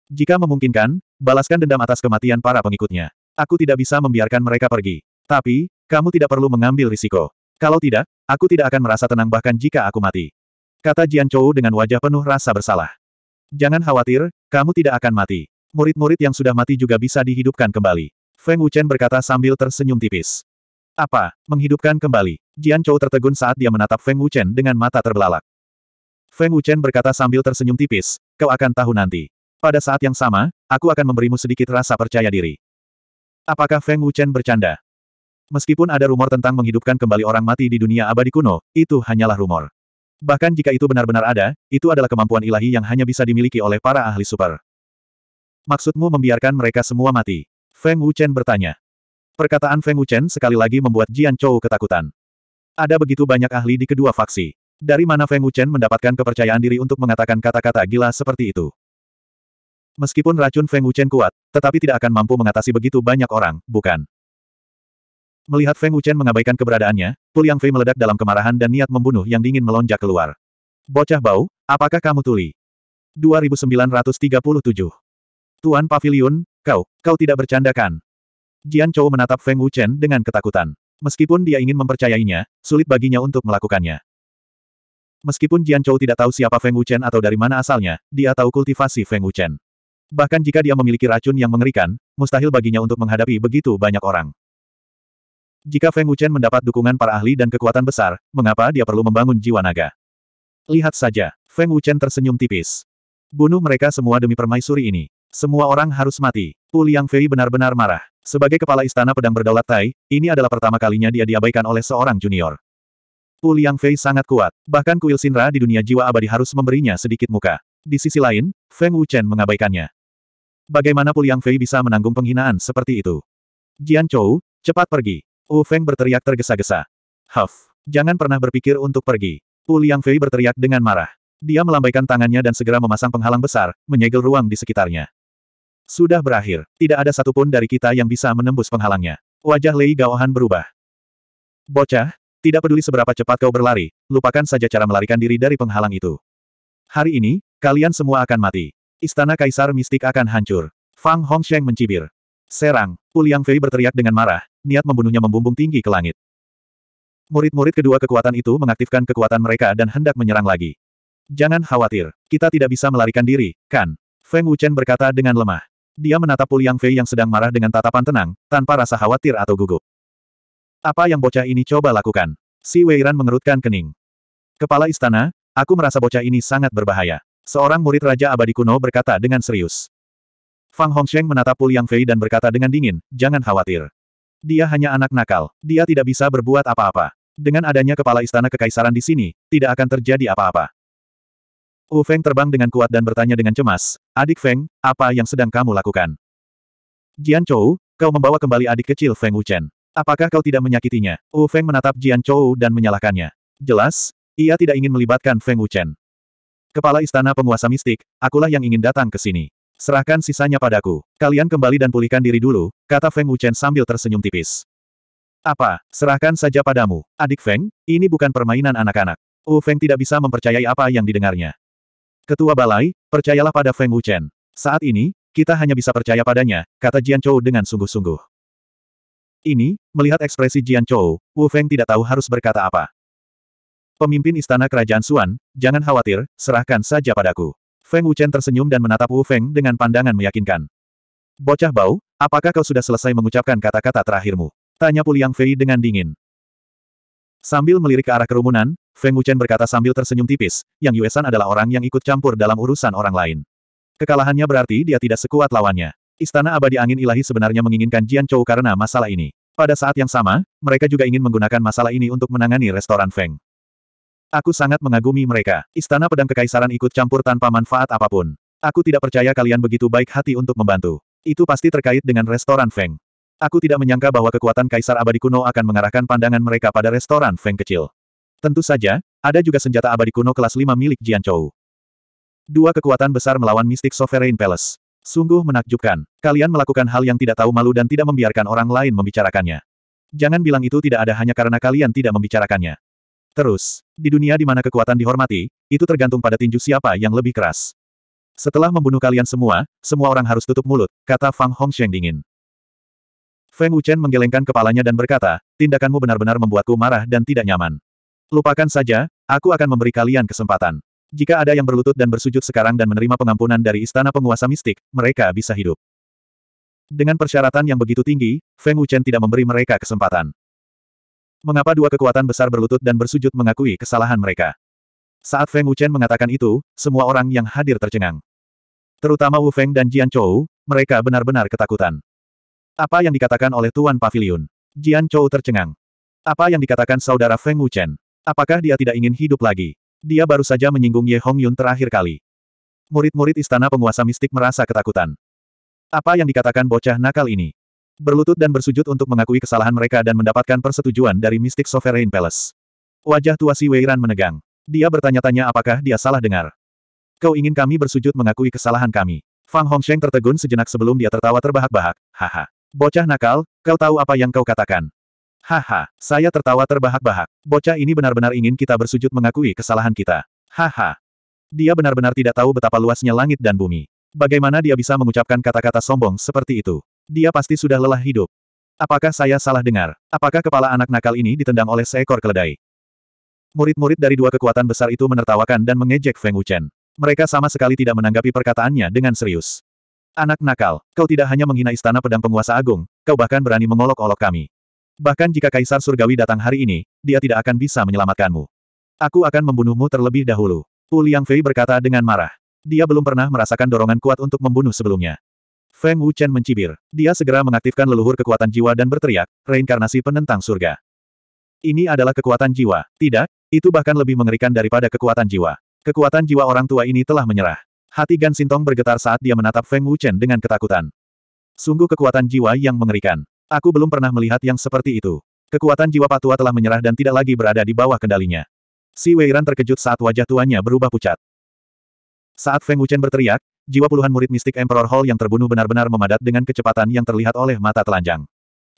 Jika memungkinkan, balaskan dendam atas kematian para pengikutnya. Aku tidak bisa membiarkan mereka pergi. Tapi, kamu tidak perlu mengambil risiko. Kalau tidak, aku tidak akan merasa tenang bahkan jika aku mati. Kata Jian Chou dengan wajah penuh rasa bersalah. Jangan khawatir, kamu tidak akan mati. Murid-murid yang sudah mati juga bisa dihidupkan kembali. Feng Wuchen berkata sambil tersenyum tipis. Apa? Menghidupkan kembali. Jian Chou tertegun saat dia menatap Feng Wuchen dengan mata terbelalak. Feng Wuchen berkata sambil tersenyum tipis, kau akan tahu nanti. Pada saat yang sama, aku akan memberimu sedikit rasa percaya diri. Apakah Feng Wuchen bercanda? Meskipun ada rumor tentang menghidupkan kembali orang mati di dunia abadi kuno, itu hanyalah rumor. Bahkan jika itu benar-benar ada, itu adalah kemampuan ilahi yang hanya bisa dimiliki oleh para ahli super. Maksudmu membiarkan mereka semua mati? Feng Wuchen bertanya. Perkataan Feng Wuchen sekali lagi membuat Jian Chou ketakutan. Ada begitu banyak ahli di kedua faksi. Dari mana Feng Wuchen mendapatkan kepercayaan diri untuk mengatakan kata-kata gila seperti itu? Meskipun racun Feng Wuchen kuat, tetapi tidak akan mampu mengatasi begitu banyak orang, bukan? Melihat Feng Wuchen mengabaikan keberadaannya, Puliang Fei meledak dalam kemarahan dan niat membunuh yang dingin melonjak keluar. Bocah bau, apakah kamu tuli? 2937. Tuan Pavilion, kau, kau tidak bercanda kan? Jian Chou menatap Feng Wuchen dengan ketakutan. Meskipun dia ingin mempercayainya, sulit baginya untuk melakukannya. Meskipun Jian Chou tidak tahu siapa Feng Wuchen atau dari mana asalnya, dia tahu kultivasi Feng Wuchen. Bahkan jika dia memiliki racun yang mengerikan, mustahil baginya untuk menghadapi begitu banyak orang. Jika Feng Wuchen mendapat dukungan para ahli dan kekuatan besar, mengapa dia perlu membangun jiwa naga? Lihat saja, Feng Wuchen tersenyum tipis. Bunuh mereka semua demi permaisuri ini. Semua orang harus mati. Pu Liang Fei benar-benar marah. Sebagai kepala istana pedang berdaulat Tai, ini adalah pertama kalinya dia diabaikan oleh seorang junior. Wu Fei sangat kuat, bahkan kuil Sinra di dunia jiwa abadi harus memberinya sedikit muka. Di sisi lain, Feng Wuchen mengabaikannya. Bagaimana Wu Fei bisa menanggung penghinaan seperti itu? Jian Chou, cepat pergi. Wu Feng berteriak tergesa-gesa. Huff, jangan pernah berpikir untuk pergi. Wu Fei berteriak dengan marah. Dia melambaikan tangannya dan segera memasang penghalang besar, menyegel ruang di sekitarnya. Sudah berakhir, tidak ada satupun dari kita yang bisa menembus penghalangnya. Wajah Lei Gaohan berubah. Bocah, tidak peduli seberapa cepat kau berlari, lupakan saja cara melarikan diri dari penghalang itu. Hari ini, kalian semua akan mati. Istana Kaisar Mistik akan hancur. Fang Hongsheng mencibir. Serang, Uliang Fei berteriak dengan marah, niat membunuhnya membumbung tinggi ke langit. Murid-murid kedua kekuatan itu mengaktifkan kekuatan mereka dan hendak menyerang lagi. Jangan khawatir, kita tidak bisa melarikan diri, kan? Feng Wuchen berkata dengan lemah. Dia menatap Uliang Fei yang sedang marah dengan tatapan tenang, tanpa rasa khawatir atau gugup. Apa yang bocah ini coba lakukan? Si Weiran mengerutkan kening. Kepala istana, aku merasa bocah ini sangat berbahaya. Seorang murid Raja Abadi Kuno berkata dengan serius. Fang Hongsheng menatap Liang Fei dan berkata dengan dingin, jangan khawatir. Dia hanya anak nakal, dia tidak bisa berbuat apa-apa. Dengan adanya kepala istana kekaisaran di sini, tidak akan terjadi apa-apa. U Feng terbang dengan kuat dan bertanya dengan cemas, adik Feng, apa yang sedang kamu lakukan? Jian Chou, kau membawa kembali adik kecil Feng Wuchen. Apakah kau tidak menyakitinya? Wu Feng menatap Jian Chou dan menyalahkannya. Jelas, ia tidak ingin melibatkan Feng Wuchen. Kepala istana penguasa mistik, akulah yang ingin datang ke sini. Serahkan sisanya padaku. Kalian kembali dan pulihkan diri dulu, kata Feng Wuchen sambil tersenyum tipis. Apa, serahkan saja padamu, adik Feng, ini bukan permainan anak-anak. Wu Feng tidak bisa mempercayai apa yang didengarnya. Ketua Balai, percayalah pada Feng Wuchen. Saat ini, kita hanya bisa percaya padanya, kata Jian Chou dengan sungguh-sungguh. Ini, melihat ekspresi Jian Chou, Wu Feng tidak tahu harus berkata apa. Pemimpin istana kerajaan Suan, jangan khawatir, serahkan saja padaku. Feng Wuchen tersenyum dan menatap Wu Feng dengan pandangan meyakinkan. Bocah bau, apakah kau sudah selesai mengucapkan kata-kata terakhirmu? Tanya Puliang Fei dengan dingin. Sambil melirik ke arah kerumunan, Feng Wuchen berkata sambil tersenyum tipis, Yang Yuesan adalah orang yang ikut campur dalam urusan orang lain. Kekalahannya berarti dia tidak sekuat lawannya. Istana Abadi Angin Ilahi sebenarnya menginginkan Jian Chou karena masalah ini. Pada saat yang sama, mereka juga ingin menggunakan masalah ini untuk menangani restoran Feng. Aku sangat mengagumi mereka. Istana Pedang Kekaisaran ikut campur tanpa manfaat apapun. Aku tidak percaya kalian begitu baik hati untuk membantu. Itu pasti terkait dengan restoran Feng. Aku tidak menyangka bahwa kekuatan Kaisar Abadi Kuno akan mengarahkan pandangan mereka pada restoran Feng kecil. Tentu saja, ada juga senjata abadi kuno kelas 5 milik Jian Chou. Dua kekuatan besar melawan Mystic Sovereign Palace. Sungguh menakjubkan. Kalian melakukan hal yang tidak tahu malu dan tidak membiarkan orang lain membicarakannya. Jangan bilang itu tidak ada hanya karena kalian tidak membicarakannya. Terus, di dunia di mana kekuatan dihormati, itu tergantung pada tinju siapa yang lebih keras. Setelah membunuh kalian semua, semua orang harus tutup mulut, kata Fang Hongsheng dingin. Feng Wuchen menggelengkan kepalanya dan berkata, tindakanmu benar-benar membuatku marah dan tidak nyaman. Lupakan saja, aku akan memberi kalian kesempatan. Jika ada yang berlutut dan bersujud sekarang dan menerima pengampunan dari istana penguasa mistik, mereka bisa hidup. Dengan persyaratan yang begitu tinggi, Feng Wuchen tidak memberi mereka kesempatan. Mengapa dua kekuatan besar berlutut dan bersujud mengakui kesalahan mereka? Saat Feng Wuchen mengatakan itu, semua orang yang hadir tercengang. Terutama Wu Feng dan Jian Chou, mereka benar-benar ketakutan. Apa yang dikatakan oleh Tuan Pavilion? Jian Chou tercengang. Apa yang dikatakan saudara Feng Wuchen? Apakah dia tidak ingin hidup lagi? Dia baru saja menyinggung Ye Hong Yun terakhir kali. Murid-murid istana penguasa mistik merasa ketakutan. Apa yang dikatakan bocah nakal ini? Berlutut dan bersujud untuk mengakui kesalahan mereka dan mendapatkan persetujuan dari Mistik Sovereign Palace. Wajah tua si Weiran menegang. Dia bertanya-tanya apakah dia salah dengar. Kau ingin kami bersujud mengakui kesalahan kami. Fang Hongsheng tertegun sejenak sebelum dia tertawa terbahak-bahak. Haha. Bocah nakal, kau tahu apa yang kau katakan. Haha, saya tertawa terbahak-bahak. Bocah ini benar-benar ingin kita bersujud mengakui kesalahan kita. Haha. Dia benar-benar tidak tahu betapa luasnya langit dan bumi. Bagaimana dia bisa mengucapkan kata-kata sombong seperti itu? Dia pasti sudah lelah hidup. Apakah saya salah dengar? Apakah kepala anak nakal ini ditendang oleh seekor keledai? Murid-murid dari dua kekuatan besar itu menertawakan dan mengejek Feng Wuchen. Mereka sama sekali tidak menanggapi perkataannya dengan serius. Anak nakal, kau tidak hanya menghina istana pedang penguasa agung, kau bahkan berani mengolok-olok kami. Bahkan jika Kaisar Surgawi datang hari ini, dia tidak akan bisa menyelamatkanmu. Aku akan membunuhmu terlebih dahulu. Wu Fei berkata dengan marah. Dia belum pernah merasakan dorongan kuat untuk membunuh sebelumnya. Feng Wuchen mencibir. Dia segera mengaktifkan leluhur kekuatan jiwa dan berteriak, reinkarnasi penentang surga. Ini adalah kekuatan jiwa. Tidak, itu bahkan lebih mengerikan daripada kekuatan jiwa. Kekuatan jiwa orang tua ini telah menyerah. Hati Gan Sintong bergetar saat dia menatap Feng Wuchen dengan ketakutan. Sungguh kekuatan jiwa yang mengerikan. Aku belum pernah melihat yang seperti itu. Kekuatan jiwa patua telah menyerah dan tidak lagi berada di bawah kendalinya. Si Weiran terkejut saat wajah tuannya berubah pucat. Saat Feng Wuchen berteriak, jiwa puluhan murid mistik Emperor Hall yang terbunuh benar-benar memadat dengan kecepatan yang terlihat oleh mata telanjang.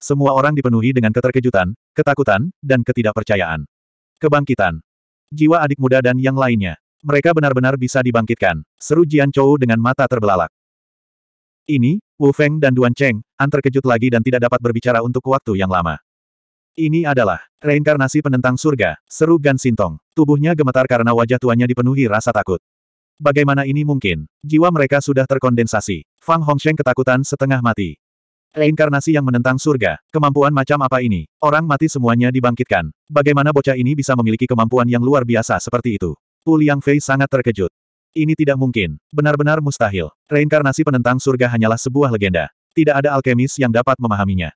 Semua orang dipenuhi dengan keterkejutan, ketakutan, dan ketidakpercayaan. Kebangkitan. Jiwa adik muda dan yang lainnya. Mereka benar-benar bisa dibangkitkan. Seru Jian Chou dengan mata terbelalak. Ini, Wu Feng dan Duan Cheng, An terkejut lagi dan tidak dapat berbicara untuk waktu yang lama. Ini adalah reinkarnasi penentang surga, seru Gan Sintong. Tubuhnya gemetar karena wajah tuanya dipenuhi rasa takut. Bagaimana ini mungkin? Jiwa mereka sudah terkondensasi. Fang Hongsheng ketakutan setengah mati. Reinkarnasi yang menentang surga, kemampuan macam apa ini? Orang mati semuanya dibangkitkan. Bagaimana bocah ini bisa memiliki kemampuan yang luar biasa seperti itu? Pu Liang Fei sangat terkejut. Ini tidak mungkin, benar-benar mustahil. Reinkarnasi penentang surga hanyalah sebuah legenda. Tidak ada alkemis yang dapat memahaminya.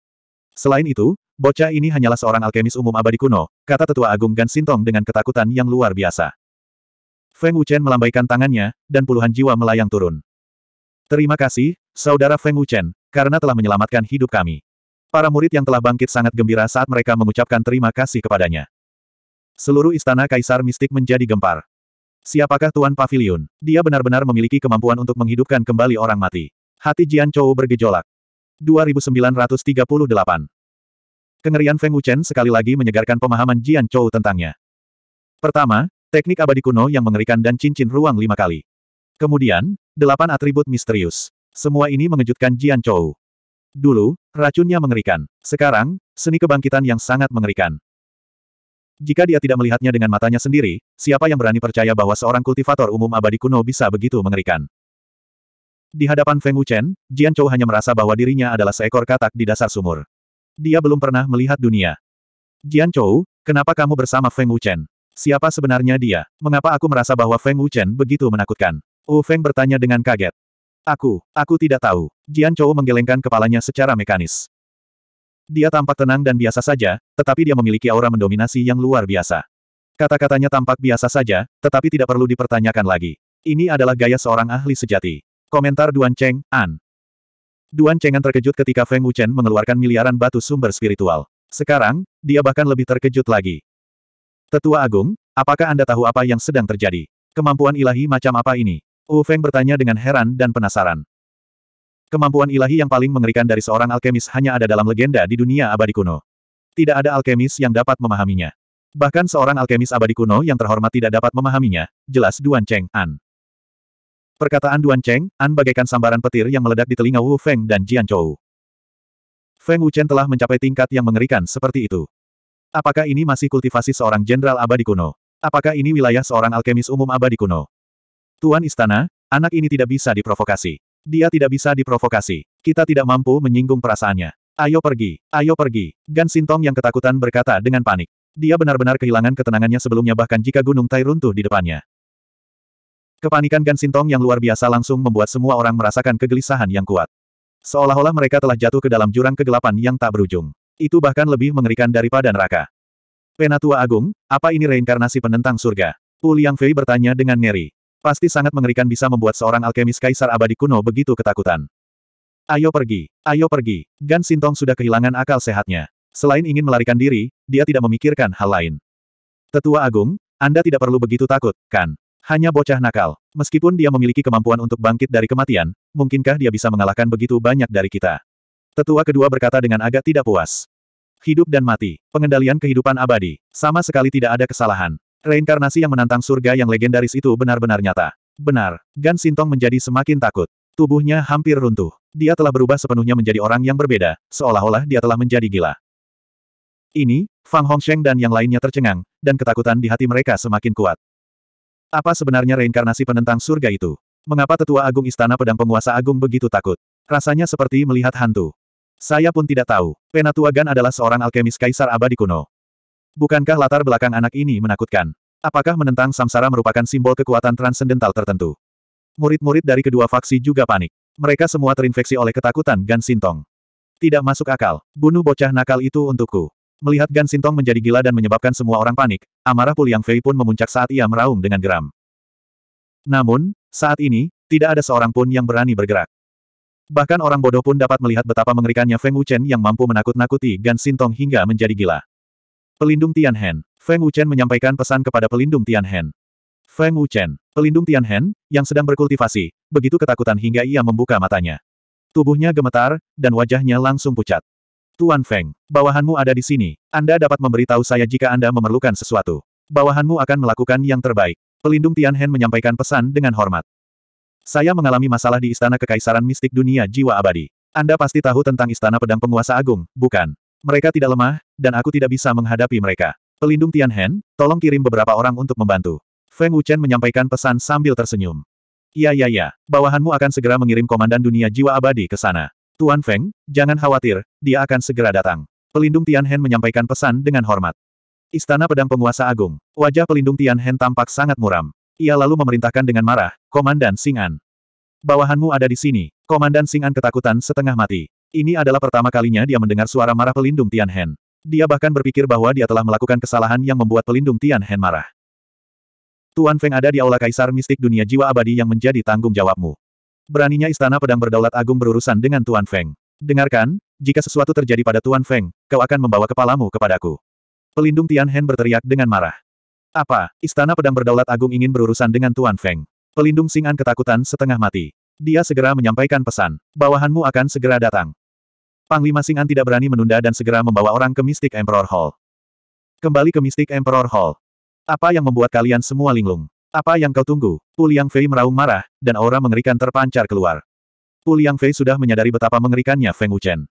Selain itu, bocah ini hanyalah seorang alkemis umum abadi kuno, kata tetua agung Gan Sintong dengan ketakutan yang luar biasa. Feng Wuchen melambaikan tangannya, dan puluhan jiwa melayang turun. Terima kasih, saudara Feng Wuchen, karena telah menyelamatkan hidup kami. Para murid yang telah bangkit sangat gembira saat mereka mengucapkan terima kasih kepadanya. Seluruh istana kaisar mistik menjadi gempar. Siapakah Tuan Pavilion? Dia benar-benar memiliki kemampuan untuk menghidupkan kembali orang mati. Hati Jian Chou bergejolak. 2938 Kengerian Feng Wuchen sekali lagi menyegarkan pemahaman Jian Chou tentangnya. Pertama, teknik abadi kuno yang mengerikan dan cincin ruang lima kali. Kemudian, delapan atribut misterius. Semua ini mengejutkan Jian Chou. Dulu, racunnya mengerikan. Sekarang, seni kebangkitan yang sangat mengerikan. Jika dia tidak melihatnya dengan matanya sendiri, siapa yang berani percaya bahwa seorang kultivator umum abadi kuno bisa begitu mengerikan? Di hadapan Feng Wuchen, Jian Chou hanya merasa bahwa dirinya adalah seekor katak di dasar sumur. Dia belum pernah melihat dunia. Jian Chou, kenapa kamu bersama Feng Wuchen? Siapa sebenarnya dia? Mengapa aku merasa bahwa Feng Wuchen begitu menakutkan? Wu Feng bertanya dengan kaget. Aku, aku tidak tahu. Jian Chou menggelengkan kepalanya secara mekanis. Dia tampak tenang dan biasa saja, tetapi dia memiliki aura mendominasi yang luar biasa. Kata-katanya tampak biasa saja, tetapi tidak perlu dipertanyakan lagi. Ini adalah gaya seorang ahli sejati. Komentar Duan Cheng, An. Duan Chengan terkejut ketika Feng Wuchen mengeluarkan miliaran batu sumber spiritual. Sekarang, dia bahkan lebih terkejut lagi. Tetua Agung, apakah Anda tahu apa yang sedang terjadi? Kemampuan ilahi macam apa ini? Wu Feng bertanya dengan heran dan penasaran. Kemampuan ilahi yang paling mengerikan dari seorang alkemis hanya ada dalam legenda di dunia abadi kuno. Tidak ada alkemis yang dapat memahaminya. Bahkan seorang alkemis abadi kuno yang terhormat tidak dapat memahaminya, jelas Duan Cheng, An. Perkataan Duan Cheng, An bagaikan sambaran petir yang meledak di telinga Wu Feng dan Jian Chou. Feng Wuchen telah mencapai tingkat yang mengerikan seperti itu. Apakah ini masih kultivasi seorang jenderal abadi kuno? Apakah ini wilayah seorang alkemis umum abadi kuno? Tuan Istana, anak ini tidak bisa diprovokasi. Dia tidak bisa diprovokasi. Kita tidak mampu menyinggung perasaannya. Ayo pergi, ayo pergi. Gan Sintong yang ketakutan berkata dengan panik. Dia benar-benar kehilangan ketenangannya sebelumnya bahkan jika Gunung Tai runtuh di depannya. Kepanikan Gan Sintong yang luar biasa langsung membuat semua orang merasakan kegelisahan yang kuat. Seolah-olah mereka telah jatuh ke dalam jurang kegelapan yang tak berujung. Itu bahkan lebih mengerikan daripada neraka. Penatua Agung, apa ini reinkarnasi penentang surga? Pu Liang Fei bertanya dengan ngeri. Pasti sangat mengerikan bisa membuat seorang alkemis kaisar abadi kuno begitu ketakutan. Ayo pergi, ayo pergi. Gan Sintong sudah kehilangan akal sehatnya. Selain ingin melarikan diri, dia tidak memikirkan hal lain. Tetua Agung, Anda tidak perlu begitu takut, kan? Hanya bocah nakal. Meskipun dia memiliki kemampuan untuk bangkit dari kematian, mungkinkah dia bisa mengalahkan begitu banyak dari kita? Tetua kedua berkata dengan agak tidak puas. Hidup dan mati, pengendalian kehidupan abadi, sama sekali tidak ada kesalahan. Reinkarnasi yang menantang surga yang legendaris itu benar-benar nyata. Benar, Gan Sintong menjadi semakin takut. Tubuhnya hampir runtuh. Dia telah berubah sepenuhnya menjadi orang yang berbeda, seolah-olah dia telah menjadi gila. Ini, Fang Hongsheng dan yang lainnya tercengang, dan ketakutan di hati mereka semakin kuat. Apa sebenarnya reinkarnasi penentang surga itu? Mengapa tetua agung istana pedang penguasa agung begitu takut? Rasanya seperti melihat hantu. Saya pun tidak tahu. Penatua Gan adalah seorang alkemis kaisar abadi kuno. Bukankah latar belakang anak ini menakutkan? Apakah menentang samsara merupakan simbol kekuatan transendental tertentu? Murid-murid dari kedua faksi juga panik. Mereka semua terinfeksi oleh ketakutan Gan Sintong. Tidak masuk akal, bunuh bocah nakal itu untukku. Melihat Gan Sintong menjadi gila dan menyebabkan semua orang panik, amarah Puliang Fei pun memuncak saat ia meraung dengan geram. Namun, saat ini, tidak ada seorang pun yang berani bergerak. Bahkan orang bodoh pun dapat melihat betapa mengerikannya Feng Wuchen yang mampu menakut-nakuti Gan Sintong hingga menjadi gila. Pelindung Tianhen. Feng Wuchen menyampaikan pesan kepada pelindung Tianhen. Feng Wuchen, pelindung Tianhen, yang sedang berkultivasi, begitu ketakutan hingga ia membuka matanya. Tubuhnya gemetar, dan wajahnya langsung pucat. Tuan Feng, bawahanmu ada di sini. Anda dapat memberitahu saya jika Anda memerlukan sesuatu. Bawahanmu akan melakukan yang terbaik. Pelindung Tianhen menyampaikan pesan dengan hormat. Saya mengalami masalah di Istana Kekaisaran Mistik Dunia Jiwa Abadi. Anda pasti tahu tentang Istana Pedang Penguasa Agung, bukan? Mereka tidak lemah, dan aku tidak bisa menghadapi mereka. Pelindung Tianhen, tolong kirim beberapa orang untuk membantu. Feng Wuchen menyampaikan pesan sambil tersenyum. Iya iya iya, bawahanmu akan segera mengirim komandan dunia jiwa abadi ke sana. Tuan Feng, jangan khawatir, dia akan segera datang. Pelindung Tianhen menyampaikan pesan dengan hormat. Istana Pedang Penguasa Agung, wajah pelindung Tianhen tampak sangat muram. Ia lalu memerintahkan dengan marah, Komandan Sing'an. Bawahanmu ada di sini, Komandan Sing'an ketakutan setengah mati. Ini adalah pertama kalinya dia mendengar suara marah pelindung Tian Hen. Dia bahkan berpikir bahwa dia telah melakukan kesalahan yang membuat pelindung Tian Hen marah. Tuan Feng ada di Aula Kaisar Mistik Dunia Jiwa Abadi yang menjadi tanggung jawabmu. Beraninya Istana Pedang Berdaulat Agung berurusan dengan Tuan Feng. Dengarkan, jika sesuatu terjadi pada Tuan Feng, kau akan membawa kepalamu kepadaku. Pelindung Tian Hen berteriak dengan marah. Apa, Istana Pedang Berdaulat Agung ingin berurusan dengan Tuan Feng? Pelindung Sing'an ketakutan setengah mati. Dia segera menyampaikan pesan. Bawahanmu akan segera datang. Panglima Singan tidak berani menunda dan segera membawa orang ke Mystic Emperor Hall. Kembali ke Mystic Emperor Hall. Apa yang membuat kalian semua linglung? Apa yang kau tunggu? Pu Liang Fei meraung marah, dan aura mengerikan terpancar keluar. Pu Liang Fei sudah menyadari betapa mengerikannya Feng Wuchen.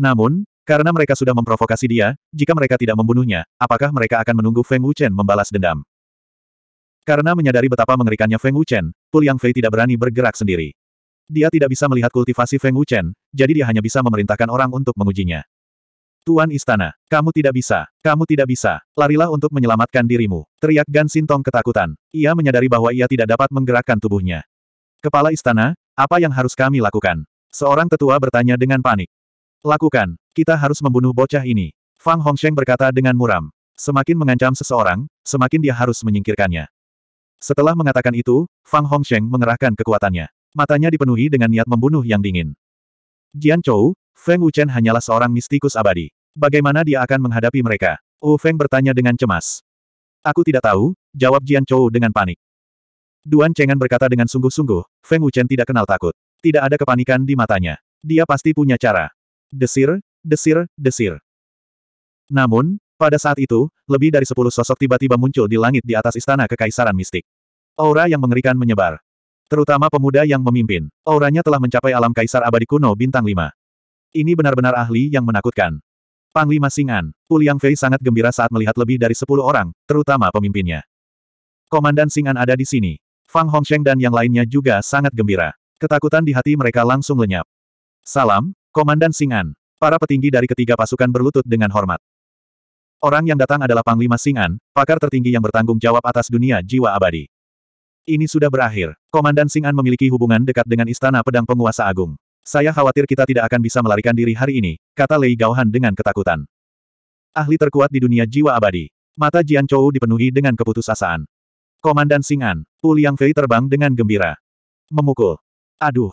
Namun, karena mereka sudah memprovokasi dia, jika mereka tidak membunuhnya, apakah mereka akan menunggu Feng Wuchen membalas dendam? Karena menyadari betapa mengerikannya Feng Wuchen, yang Fei tidak berani bergerak sendiri. Dia tidak bisa melihat kultivasi Feng Wuchen, jadi dia hanya bisa memerintahkan orang untuk mengujinya. Tuan Istana, kamu tidak bisa, kamu tidak bisa, larilah untuk menyelamatkan dirimu, teriak Gan Sintong ketakutan. Ia menyadari bahwa ia tidak dapat menggerakkan tubuhnya. Kepala Istana, apa yang harus kami lakukan? Seorang tetua bertanya dengan panik. Lakukan, kita harus membunuh bocah ini. Fang Hongsheng berkata dengan muram. Semakin mengancam seseorang, semakin dia harus menyingkirkannya. Setelah mengatakan itu, Fang Hongsheng mengerahkan kekuatannya. Matanya dipenuhi dengan niat membunuh yang dingin. Jian Chou, Feng Wuchen hanyalah seorang mistikus abadi. Bagaimana dia akan menghadapi mereka? Wu oh, Feng bertanya dengan cemas. Aku tidak tahu, jawab Jian Chou dengan panik. Duan Chengan berkata dengan sungguh-sungguh, Feng Wuchen tidak kenal takut. Tidak ada kepanikan di matanya. Dia pasti punya cara. Desir, desir, desir. Namun, pada saat itu, lebih dari sepuluh sosok tiba-tiba muncul di langit di atas istana kekaisaran mistik. Aura yang mengerikan menyebar. Terutama pemuda yang memimpin. Auranya telah mencapai alam kaisar abadi kuno bintang lima. Ini benar-benar ahli yang menakutkan. Panglima Singan, Puliang Fei sangat gembira saat melihat lebih dari sepuluh orang, terutama pemimpinnya. Komandan Singan ada di sini. Fang Hongsheng dan yang lainnya juga sangat gembira. Ketakutan di hati mereka langsung lenyap. Salam, Komandan Singan. Para petinggi dari ketiga pasukan berlutut dengan hormat. Orang yang datang adalah Panglima Singan, pakar tertinggi yang bertanggung jawab atas dunia jiwa abadi. Ini sudah berakhir. Komandan Singan memiliki hubungan dekat dengan Istana Pedang Penguasa Agung. Saya khawatir kita tidak akan bisa melarikan diri hari ini, kata Lei Gaohan dengan ketakutan. Ahli terkuat di dunia jiwa abadi. Mata Jian Chou dipenuhi dengan keputusasaan. Komandan Singan, Pu Liang Fei terbang dengan gembira. Memukul. Aduh.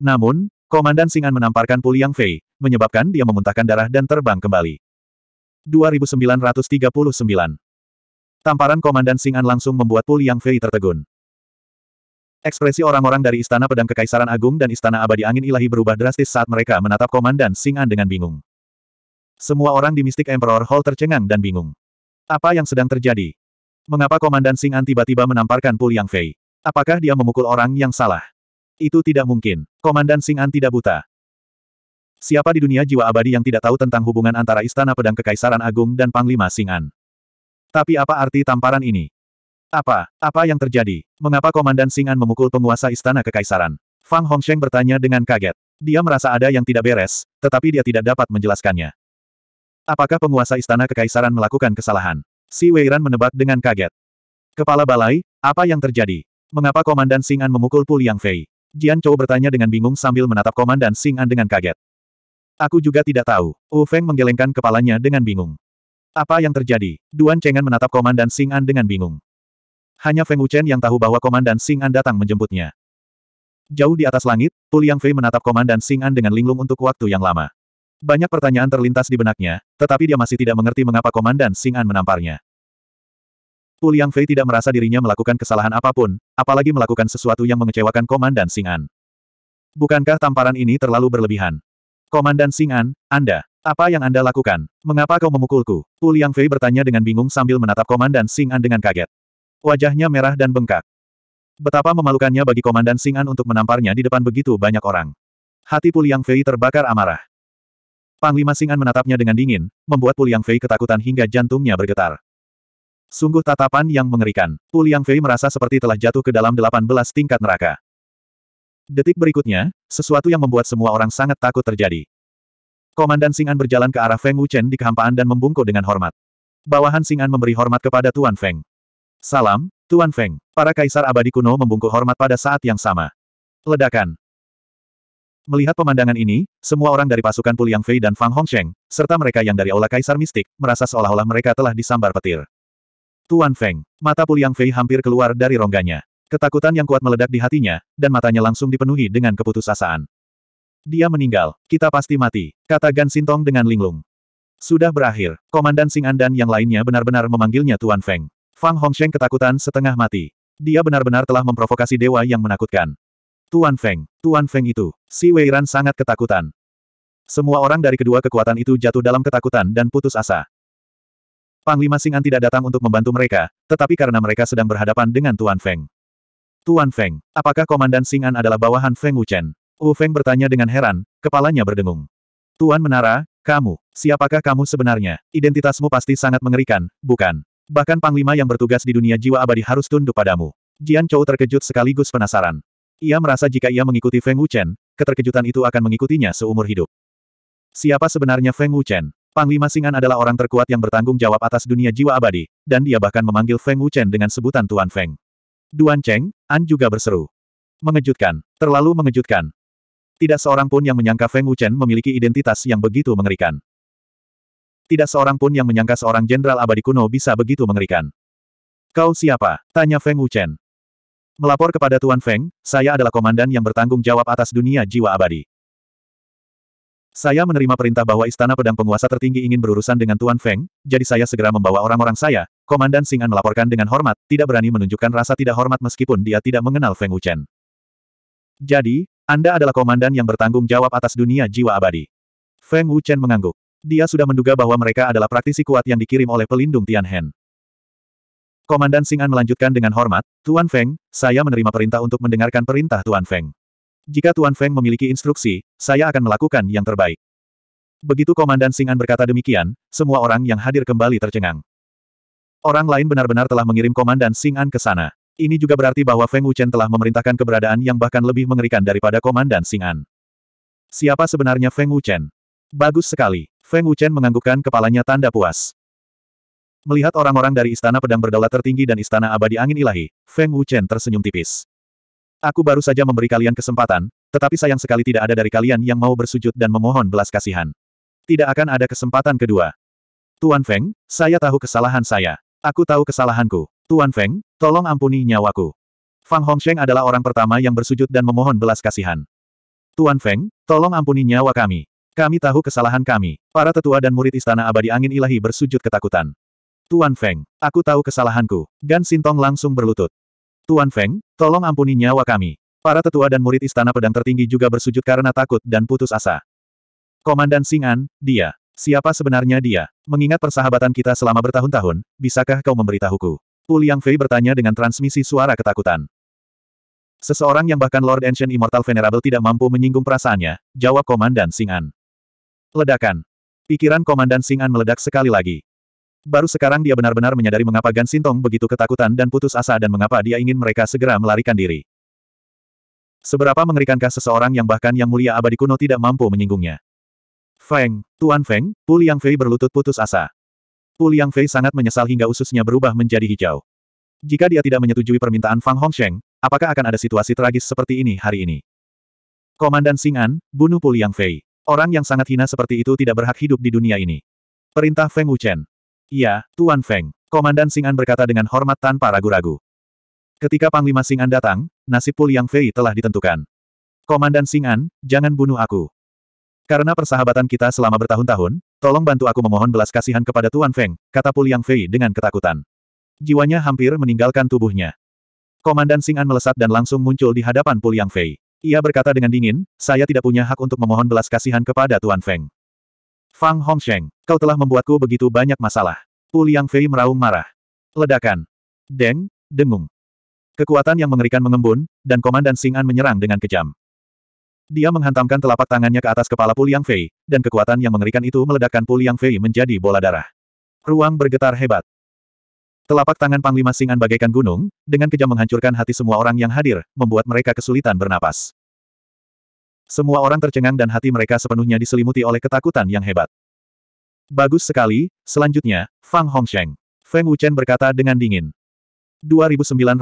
Namun, Komandan Singan menamparkan Pu Liang Fei, menyebabkan dia memuntahkan darah dan terbang kembali. 2939. Tamparan Komandan Singan langsung membuat Pu Liang Fei tertegun. Ekspresi orang-orang dari Istana Pedang Kekaisaran Agung dan Istana Abadi Angin Ilahi berubah drastis saat mereka menatap Komandan Singan dengan bingung. Semua orang di Mystic Emperor Hall tercengang dan bingung. Apa yang sedang terjadi? Mengapa Komandan Singan tiba-tiba menamparkan Pu Liang Fei? Apakah dia memukul orang yang salah? Itu tidak mungkin. Komandan Singan tidak buta. Siapa di dunia jiwa abadi yang tidak tahu tentang hubungan antara Istana Pedang Kekaisaran Agung dan Panglima Sing'an? Tapi apa arti tamparan ini? Apa? Apa yang terjadi? Mengapa Komandan Sing'an memukul penguasa Istana Kekaisaran? Fang Hongsheng bertanya dengan kaget. Dia merasa ada yang tidak beres, tetapi dia tidak dapat menjelaskannya. Apakah penguasa Istana Kekaisaran melakukan kesalahan? Si Weiran menebak dengan kaget. Kepala Balai, apa yang terjadi? Mengapa Komandan Sing'an memukul Pu Liang Fei? Jian Chou bertanya dengan bingung sambil menatap Komandan Sing'an dengan kaget. Aku juga tidak tahu. Wu Feng menggelengkan kepalanya dengan bingung. Apa yang terjadi? Duan Chengan menatap Komandan Xing An dengan bingung. Hanya Feng Wuchen yang tahu bahwa Komandan Xing An datang menjemputnya. Jauh di atas langit, Pu Liang Fei menatap Komandan Xing An dengan linglung untuk waktu yang lama. Banyak pertanyaan terlintas di benaknya, tetapi dia masih tidak mengerti mengapa Komandan Xing An menamparnya. Pu Liang Fei tidak merasa dirinya melakukan kesalahan apapun, apalagi melakukan sesuatu yang mengecewakan Komandan Xing An. Bukankah tamparan ini terlalu berlebihan? Komandan Singan, Anda, apa yang Anda lakukan? Mengapa kau memukulku? Wu Liang Fei bertanya dengan bingung sambil menatap Komandan Singan dengan kaget. Wajahnya merah dan bengkak. Betapa memalukannya bagi Komandan Singan untuk menamparnya di depan begitu banyak orang. Hati Wu Liang Fei terbakar amarah. Panglima Singan menatapnya dengan dingin, membuat Wu Liang Fei ketakutan hingga jantungnya bergetar. Sungguh tatapan yang mengerikan. Wu Liang Fei merasa seperti telah jatuh ke dalam 18 tingkat neraka. Detik berikutnya, sesuatu yang membuat semua orang sangat takut terjadi. Komandan Sing'an berjalan ke arah Feng Wuchen di kehampaan dan membungkuk dengan hormat. Bawahan Sing'an memberi hormat kepada Tuan Feng. Salam, Tuan Feng. Para kaisar abadi kuno membungkuk hormat pada saat yang sama. Ledakan. Melihat pemandangan ini, semua orang dari pasukan Puliang Fei dan Fang Hongsheng, serta mereka yang dari Aula Kaisar Mistik, merasa seolah-olah mereka telah disambar petir. Tuan Feng, mata Puliang Fei hampir keluar dari rongganya. Ketakutan yang kuat meledak di hatinya, dan matanya langsung dipenuhi dengan keputusasaan. Dia meninggal, kita pasti mati, kata Gan Sintong dengan linglung. Sudah berakhir, Komandan Sing An dan yang lainnya benar-benar memanggilnya Tuan Feng. Fang Hongsheng ketakutan setengah mati. Dia benar-benar telah memprovokasi dewa yang menakutkan. Tuan Feng, Tuan Feng itu, si Wei Ran sangat ketakutan. Semua orang dari kedua kekuatan itu jatuh dalam ketakutan dan putus asa. Panglima An tidak datang untuk membantu mereka, tetapi karena mereka sedang berhadapan dengan Tuan Feng. Tuan Feng, apakah Komandan Sing'an adalah bawahan Feng Wuchen? Wu Feng bertanya dengan heran, kepalanya berdengung. Tuan Menara, kamu, siapakah kamu sebenarnya? Identitasmu pasti sangat mengerikan, bukan? Bahkan Panglima yang bertugas di dunia jiwa abadi harus tunduk padamu. Jian Chou terkejut sekaligus penasaran. Ia merasa jika ia mengikuti Feng Wuchen, keterkejutan itu akan mengikutinya seumur hidup. Siapa sebenarnya Feng Wuchen? Panglima Singan adalah orang terkuat yang bertanggung jawab atas dunia jiwa abadi, dan dia bahkan memanggil Feng Wuchen dengan sebutan Tuan Feng. Duan Cheng, An juga berseru. Mengejutkan, terlalu mengejutkan. Tidak seorang pun yang menyangka Feng Wuchen memiliki identitas yang begitu mengerikan. Tidak seorang pun yang menyangka seorang jenderal abadi kuno bisa begitu mengerikan. Kau siapa? Tanya Feng Wuchen. Melapor kepada Tuan Feng, saya adalah komandan yang bertanggung jawab atas dunia jiwa abadi. Saya menerima perintah bahwa Istana Pedang Penguasa Tertinggi ingin berurusan dengan Tuan Feng, jadi saya segera membawa orang-orang saya, Komandan Sing'an melaporkan dengan hormat, tidak berani menunjukkan rasa tidak hormat meskipun dia tidak mengenal Feng Wuchen. Jadi, Anda adalah komandan yang bertanggung jawab atas dunia jiwa abadi. Feng Wuchen mengangguk. Dia sudah menduga bahwa mereka adalah praktisi kuat yang dikirim oleh pelindung Tianhen. Komandan Sing'an melanjutkan dengan hormat, Tuan Feng, saya menerima perintah untuk mendengarkan perintah Tuan Feng. Jika Tuan Feng memiliki instruksi, saya akan melakukan yang terbaik. Begitu Komandan Singan berkata demikian, semua orang yang hadir kembali tercengang. Orang lain benar-benar telah mengirim Komandan Singan ke sana. Ini juga berarti bahwa Feng Wuchen telah memerintahkan keberadaan yang bahkan lebih mengerikan daripada Komandan Singan. Siapa sebenarnya Feng Wuchen? Bagus sekali. Feng Wuchen menganggukkan kepalanya tanda puas. Melihat orang-orang dari Istana Pedang Berdaulat Tertinggi dan Istana Abadi Angin Ilahi, Feng Wuchen tersenyum tipis. Aku baru saja memberi kalian kesempatan, tetapi sayang sekali tidak ada dari kalian yang mau bersujud dan memohon belas kasihan. Tidak akan ada kesempatan kedua. Tuan Feng, saya tahu kesalahan saya. Aku tahu kesalahanku. Tuan Feng, tolong ampuni nyawaku. Fang Hongsheng adalah orang pertama yang bersujud dan memohon belas kasihan. Tuan Feng, tolong ampuni nyawa kami. Kami tahu kesalahan kami. Para tetua dan murid istana abadi angin ilahi bersujud ketakutan. Tuan Feng, aku tahu kesalahanku. Gan Sintong langsung berlutut. Tuan Feng, tolong ampuni nyawa kami. Para tetua dan murid istana pedang tertinggi juga bersujud karena takut dan putus asa. Komandan Singan, dia. Siapa sebenarnya dia? Mengingat persahabatan kita selama bertahun-tahun, bisakah kau memberitahuku? Pu Liang Fei bertanya dengan transmisi suara ketakutan. Seseorang yang bahkan Lord Ancient Immortal Venerable tidak mampu menyinggung perasaannya, jawab Komandan Singan. Ledakan. Pikiran Komandan Singan meledak sekali lagi. Baru sekarang dia benar-benar menyadari mengapa Gan Sintong begitu ketakutan dan putus asa dan mengapa dia ingin mereka segera melarikan diri. Seberapa mengerikankah seseorang yang bahkan yang mulia abadi kuno tidak mampu menyinggungnya. Feng, Tuan Feng, Pu Liang Fei berlutut putus asa. Pu Liang Fei sangat menyesal hingga ususnya berubah menjadi hijau. Jika dia tidak menyetujui permintaan Fang Hongsheng, apakah akan ada situasi tragis seperti ini hari ini? Komandan Sing'an, bunuh Pu Liang Fei. Orang yang sangat hina seperti itu tidak berhak hidup di dunia ini. Perintah Feng Wuchen. Iya, Tuan Feng. Komandan Sing'an berkata dengan hormat tanpa ragu-ragu. Ketika Panglima Sing'an datang, nasib Pu Liang Fei telah ditentukan. Komandan Sing'an, jangan bunuh aku. Karena persahabatan kita selama bertahun-tahun, tolong bantu aku memohon belas kasihan kepada Tuan Feng, kata Pu Liang Fei dengan ketakutan. Jiwanya hampir meninggalkan tubuhnya. Komandan Sing'an melesat dan langsung muncul di hadapan Pu Liang Fei. Ia berkata dengan dingin, saya tidak punya hak untuk memohon belas kasihan kepada Tuan Feng. Fang Hongsheng, kau telah membuatku begitu banyak masalah. Pu Fei meraung marah. Ledakan. Deng, dengung. Kekuatan yang mengerikan mengembun, dan Komandan Singan menyerang dengan kejam. Dia menghantamkan telapak tangannya ke atas kepala Pu Fei, dan kekuatan yang mengerikan itu meledakkan Pu Fei menjadi bola darah. Ruang bergetar hebat. Telapak tangan Panglima Singan bagaikan gunung, dengan kejam menghancurkan hati semua orang yang hadir, membuat mereka kesulitan bernapas. Semua orang tercengang dan hati mereka sepenuhnya diselimuti oleh ketakutan yang hebat. Bagus sekali, selanjutnya, Fang Hongsheng. Feng Wuchen berkata dengan dingin. 2940.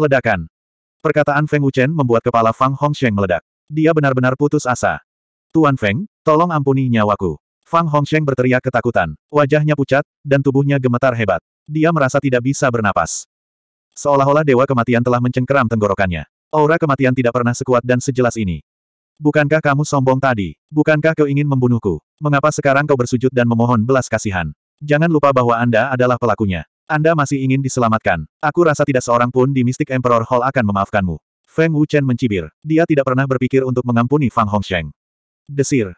Ledakan. Perkataan Feng Wuchen membuat kepala Fang Hongsheng meledak. Dia benar-benar putus asa. Tuan Feng, tolong ampuni nyawaku. Fang Hongsheng berteriak ketakutan. Wajahnya pucat, dan tubuhnya gemetar hebat. Dia merasa tidak bisa bernapas. Seolah-olah dewa kematian telah mencengkeram tenggorokannya. Aura kematian tidak pernah sekuat dan sejelas ini. Bukankah kamu sombong tadi? Bukankah kau ingin membunuhku? Mengapa sekarang kau bersujud dan memohon belas kasihan? Jangan lupa bahwa Anda adalah pelakunya. Anda masih ingin diselamatkan. Aku rasa tidak seorang pun di Mystic Emperor Hall akan memaafkanmu. Feng Wuchen mencibir. Dia tidak pernah berpikir untuk mengampuni Fang Hongsheng. Desir.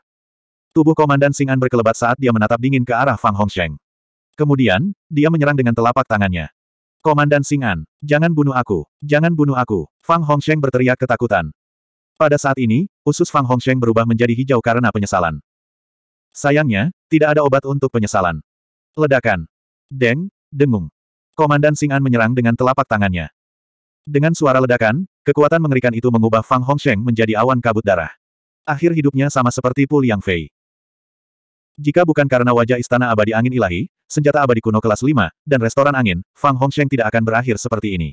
Tubuh Komandan Sing'an berkelebat saat dia menatap dingin ke arah Fang Hongsheng. Kemudian, dia menyerang dengan telapak tangannya. Komandan Singan, jangan bunuh aku, jangan bunuh aku, Fang Hongsheng berteriak ketakutan. Pada saat ini, usus Fang Hongsheng berubah menjadi hijau karena penyesalan. Sayangnya, tidak ada obat untuk penyesalan. Ledakan. Deng, dengung. Komandan Singan menyerang dengan telapak tangannya. Dengan suara ledakan, kekuatan mengerikan itu mengubah Fang Hongsheng menjadi awan kabut darah. Akhir hidupnya sama seperti Pu Liang Fei. Jika bukan karena wajah Istana Abadi Angin Ilahi, senjata abadi kuno kelas 5, dan restoran angin, Fang Hongsheng tidak akan berakhir seperti ini.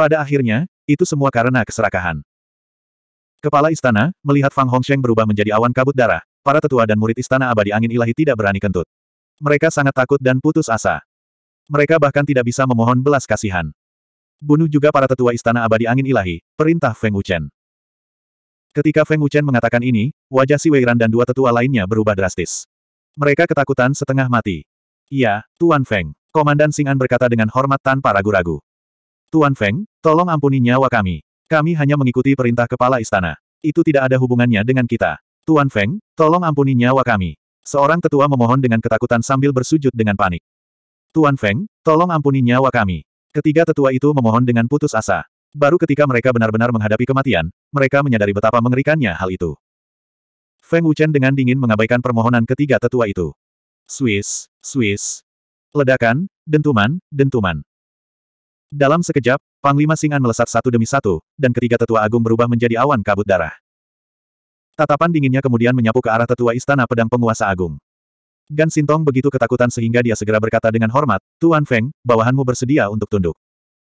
Pada akhirnya, itu semua karena keserakahan. Kepala istana, melihat Fang Hongsheng berubah menjadi awan kabut darah, para tetua dan murid istana abadi angin ilahi tidak berani kentut. Mereka sangat takut dan putus asa. Mereka bahkan tidak bisa memohon belas kasihan. Bunuh juga para tetua istana abadi angin ilahi, perintah Feng Wuchen. Ketika Feng Wuchen mengatakan ini, wajah si Weiran dan dua tetua lainnya berubah drastis. Mereka ketakutan setengah mati. Iya, Tuan Feng. Komandan Sing'an berkata dengan hormat tanpa ragu-ragu. Tuan Feng, tolong ampuni nyawa kami. Kami hanya mengikuti perintah kepala istana. Itu tidak ada hubungannya dengan kita. Tuan Feng, tolong ampuni nyawa kami. Seorang tetua memohon dengan ketakutan sambil bersujud dengan panik. Tuan Feng, tolong ampuni nyawa kami. Ketiga tetua itu memohon dengan putus asa. Baru ketika mereka benar-benar menghadapi kematian, mereka menyadari betapa mengerikannya hal itu. Feng Wuchen dengan dingin mengabaikan permohonan ketiga tetua itu. Swiss, Swiss. Ledakan, dentuman, dentuman. Dalam sekejap, Panglima Singan melesat satu demi satu, dan ketiga tetua agung berubah menjadi awan kabut darah. Tatapan dinginnya kemudian menyapu ke arah tetua istana pedang penguasa agung. Gan Sintong begitu ketakutan sehingga dia segera berkata dengan hormat, Tuan Feng, bawahanmu bersedia untuk tunduk.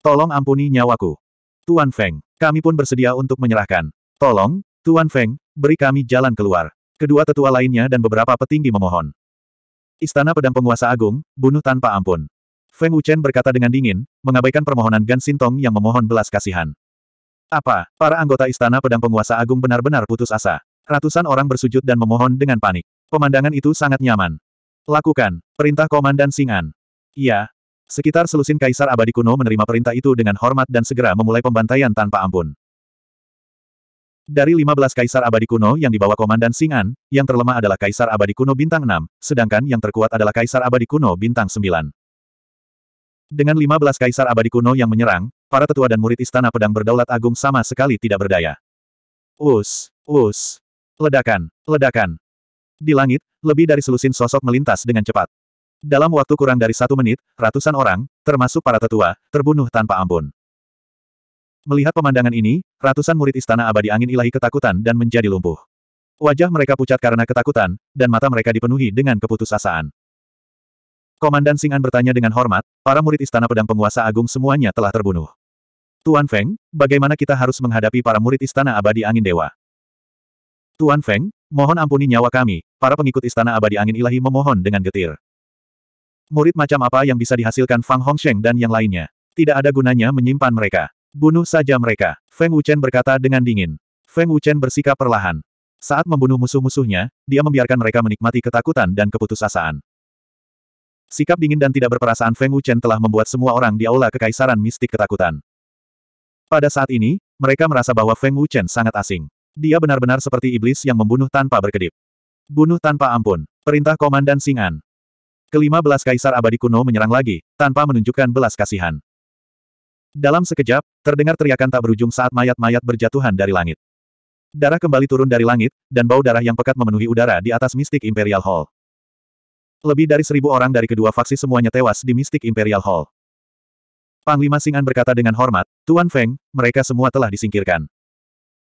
Tolong ampuni nyawaku. Tuan Feng, kami pun bersedia untuk menyerahkan. Tolong, Tuan Feng, beri kami jalan keluar. Kedua tetua lainnya dan beberapa petinggi memohon. Istana Pedang Penguasa Agung, bunuh tanpa ampun. Feng Wuchen berkata dengan dingin, mengabaikan permohonan Gan Sintong yang memohon belas kasihan. Apa, para anggota Istana Pedang Penguasa Agung benar-benar putus asa. Ratusan orang bersujud dan memohon dengan panik. Pemandangan itu sangat nyaman. Lakukan, perintah Komandan Singan. Iya, Sekitar selusin Kaisar Abadi Kuno menerima perintah itu dengan hormat dan segera memulai pembantaian tanpa ampun. Dari 15 Kaisar Abadi Kuno yang dibawa Komandan Singan, yang terlemah adalah Kaisar Abadi Kuno Bintang 6, sedangkan yang terkuat adalah Kaisar Abadi Kuno Bintang 9. Dengan 15 Kaisar Abadi Kuno yang menyerang, para tetua dan murid Istana Pedang Berdaulat Agung sama sekali tidak berdaya. Us, us, ledakan, ledakan. Di langit, lebih dari selusin sosok melintas dengan cepat. Dalam waktu kurang dari satu menit, ratusan orang, termasuk para tetua, terbunuh tanpa ampun. Melihat pemandangan ini, ratusan murid istana abadi angin ilahi ketakutan dan menjadi lumpuh. Wajah mereka pucat karena ketakutan, dan mata mereka dipenuhi dengan keputusasaan. Komandan Sing'an bertanya dengan hormat, para murid istana pedang penguasa agung semuanya telah terbunuh. Tuan Feng, bagaimana kita harus menghadapi para murid istana abadi angin dewa? Tuan Feng, mohon ampuni nyawa kami, para pengikut istana abadi angin ilahi memohon dengan getir. Murid macam apa yang bisa dihasilkan Fang Hongsheng dan yang lainnya? Tidak ada gunanya menyimpan mereka. Bunuh saja mereka. Feng Wuchen berkata dengan dingin. Feng Wuchen bersikap perlahan. Saat membunuh musuh-musuhnya, dia membiarkan mereka menikmati ketakutan dan keputusasaan. Sikap dingin dan tidak berperasaan Feng Wuchen telah membuat semua orang di aula kekaisaran mistik ketakutan. Pada saat ini, mereka merasa bahwa Feng Wuchen sangat asing. Dia benar-benar seperti iblis yang membunuh tanpa berkedip. Bunuh tanpa ampun. Perintah Komandan Singan. Kelima belas kaisar abadi kuno menyerang lagi, tanpa menunjukkan belas kasihan. Dalam sekejap, terdengar teriakan tak berujung saat mayat-mayat berjatuhan dari langit. Darah kembali turun dari langit, dan bau darah yang pekat memenuhi udara di atas Mystic Imperial Hall. Lebih dari seribu orang dari kedua faksi semuanya tewas di Mystic Imperial Hall. Panglima Singan berkata dengan hormat, Tuan Feng, mereka semua telah disingkirkan.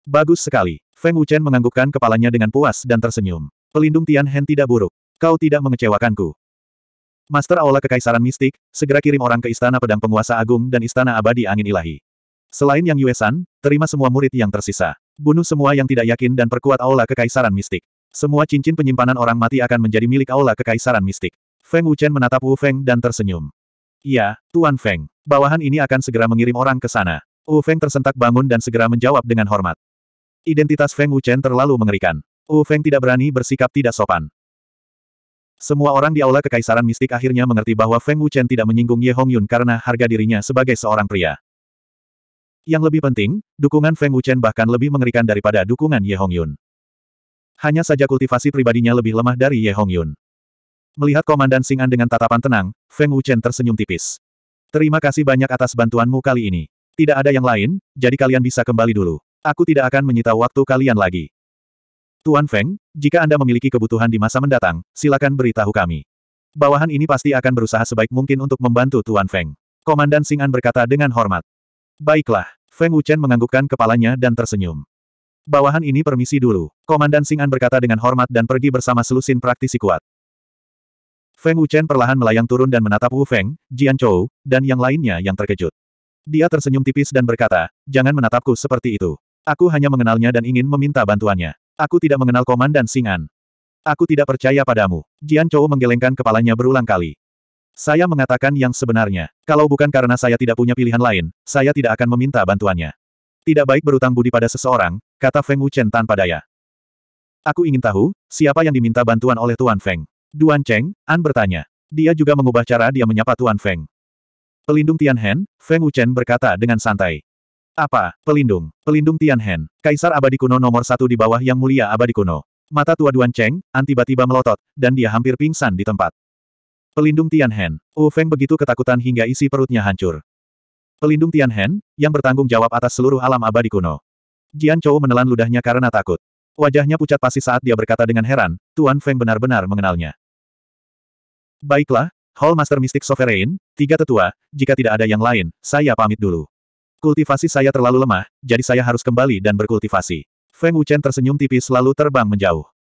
Bagus sekali. Feng Wuchen menganggukkan kepalanya dengan puas dan tersenyum. Pelindung Tian Hen tidak buruk. Kau tidak mengecewakanku. Master Aula Kekaisaran Mistik, segera kirim orang ke Istana Pedang Penguasa Agung dan Istana Abadi Angin Ilahi. Selain Yang Yuesan, terima semua murid yang tersisa. Bunuh semua yang tidak yakin dan perkuat Aula Kekaisaran Mistik. Semua cincin penyimpanan orang mati akan menjadi milik Aula Kekaisaran Mistik. Feng Wuchen menatap Wu Feng dan tersenyum. Iya, Tuan Feng. Bawahan ini akan segera mengirim orang ke sana. Wu Feng tersentak bangun dan segera menjawab dengan hormat. Identitas Feng Wuchen terlalu mengerikan. Wu Feng tidak berani bersikap tidak sopan. Semua orang di aula kekaisaran mistik akhirnya mengerti bahwa Feng Wuchen tidak menyinggung Ye Hongyun karena harga dirinya sebagai seorang pria. Yang lebih penting, dukungan Feng Wuchen bahkan lebih mengerikan daripada dukungan Ye Hongyun. Hanya saja kultivasi pribadinya lebih lemah dari Ye Hongyun. Melihat Komandan Sing'an dengan tatapan tenang, Feng Wuchen tersenyum tipis. Terima kasih banyak atas bantuanmu kali ini. Tidak ada yang lain, jadi kalian bisa kembali dulu. Aku tidak akan menyita waktu kalian lagi. Tuan Feng, jika Anda memiliki kebutuhan di masa mendatang, silakan beritahu kami. Bawahan ini pasti akan berusaha sebaik mungkin untuk membantu Tuan Feng. Komandan Sing'an berkata dengan hormat. Baiklah, Feng Wuchen menganggukkan kepalanya dan tersenyum. Bawahan ini permisi dulu. Komandan Sing'an berkata dengan hormat dan pergi bersama selusin praktisi kuat. Feng Wuchen perlahan melayang turun dan menatap Wu Feng, Jian Chou, dan yang lainnya yang terkejut. Dia tersenyum tipis dan berkata, jangan menatapku seperti itu. Aku hanya mengenalnya dan ingin meminta bantuannya. Aku tidak mengenal Komandan Singan. Aku tidak percaya padamu. Jian Chou menggelengkan kepalanya berulang kali. Saya mengatakan yang sebenarnya. Kalau bukan karena saya tidak punya pilihan lain, saya tidak akan meminta bantuannya. Tidak baik berutang budi pada seseorang, kata Feng Wuchen tanpa daya. Aku ingin tahu, siapa yang diminta bantuan oleh Tuan Feng? Duan Cheng, An bertanya. Dia juga mengubah cara dia menyapa Tuan Feng. Pelindung Tian Hen, Feng Wuchen berkata dengan santai. Apa? Pelindung. Pelindung Tianhen. Kaisar abadi kuno nomor satu di bawah yang mulia abadi kuno. Mata tua Duan Cheng, tiba-tiba melotot, dan dia hampir pingsan di tempat. Pelindung Tianhen. Wu Feng begitu ketakutan hingga isi perutnya hancur. Pelindung Tianhen, yang bertanggung jawab atas seluruh alam abadi kuno. Jian Chou menelan ludahnya karena takut. Wajahnya pucat pasti saat dia berkata dengan heran, Tuan Feng benar-benar mengenalnya. Baiklah, Hall Master Mystic Sovereign, tiga tetua, jika tidak ada yang lain, saya pamit dulu. Kultivasi saya terlalu lemah, jadi saya harus kembali dan berkultivasi. Feng Wuchen tersenyum tipis lalu terbang menjauh.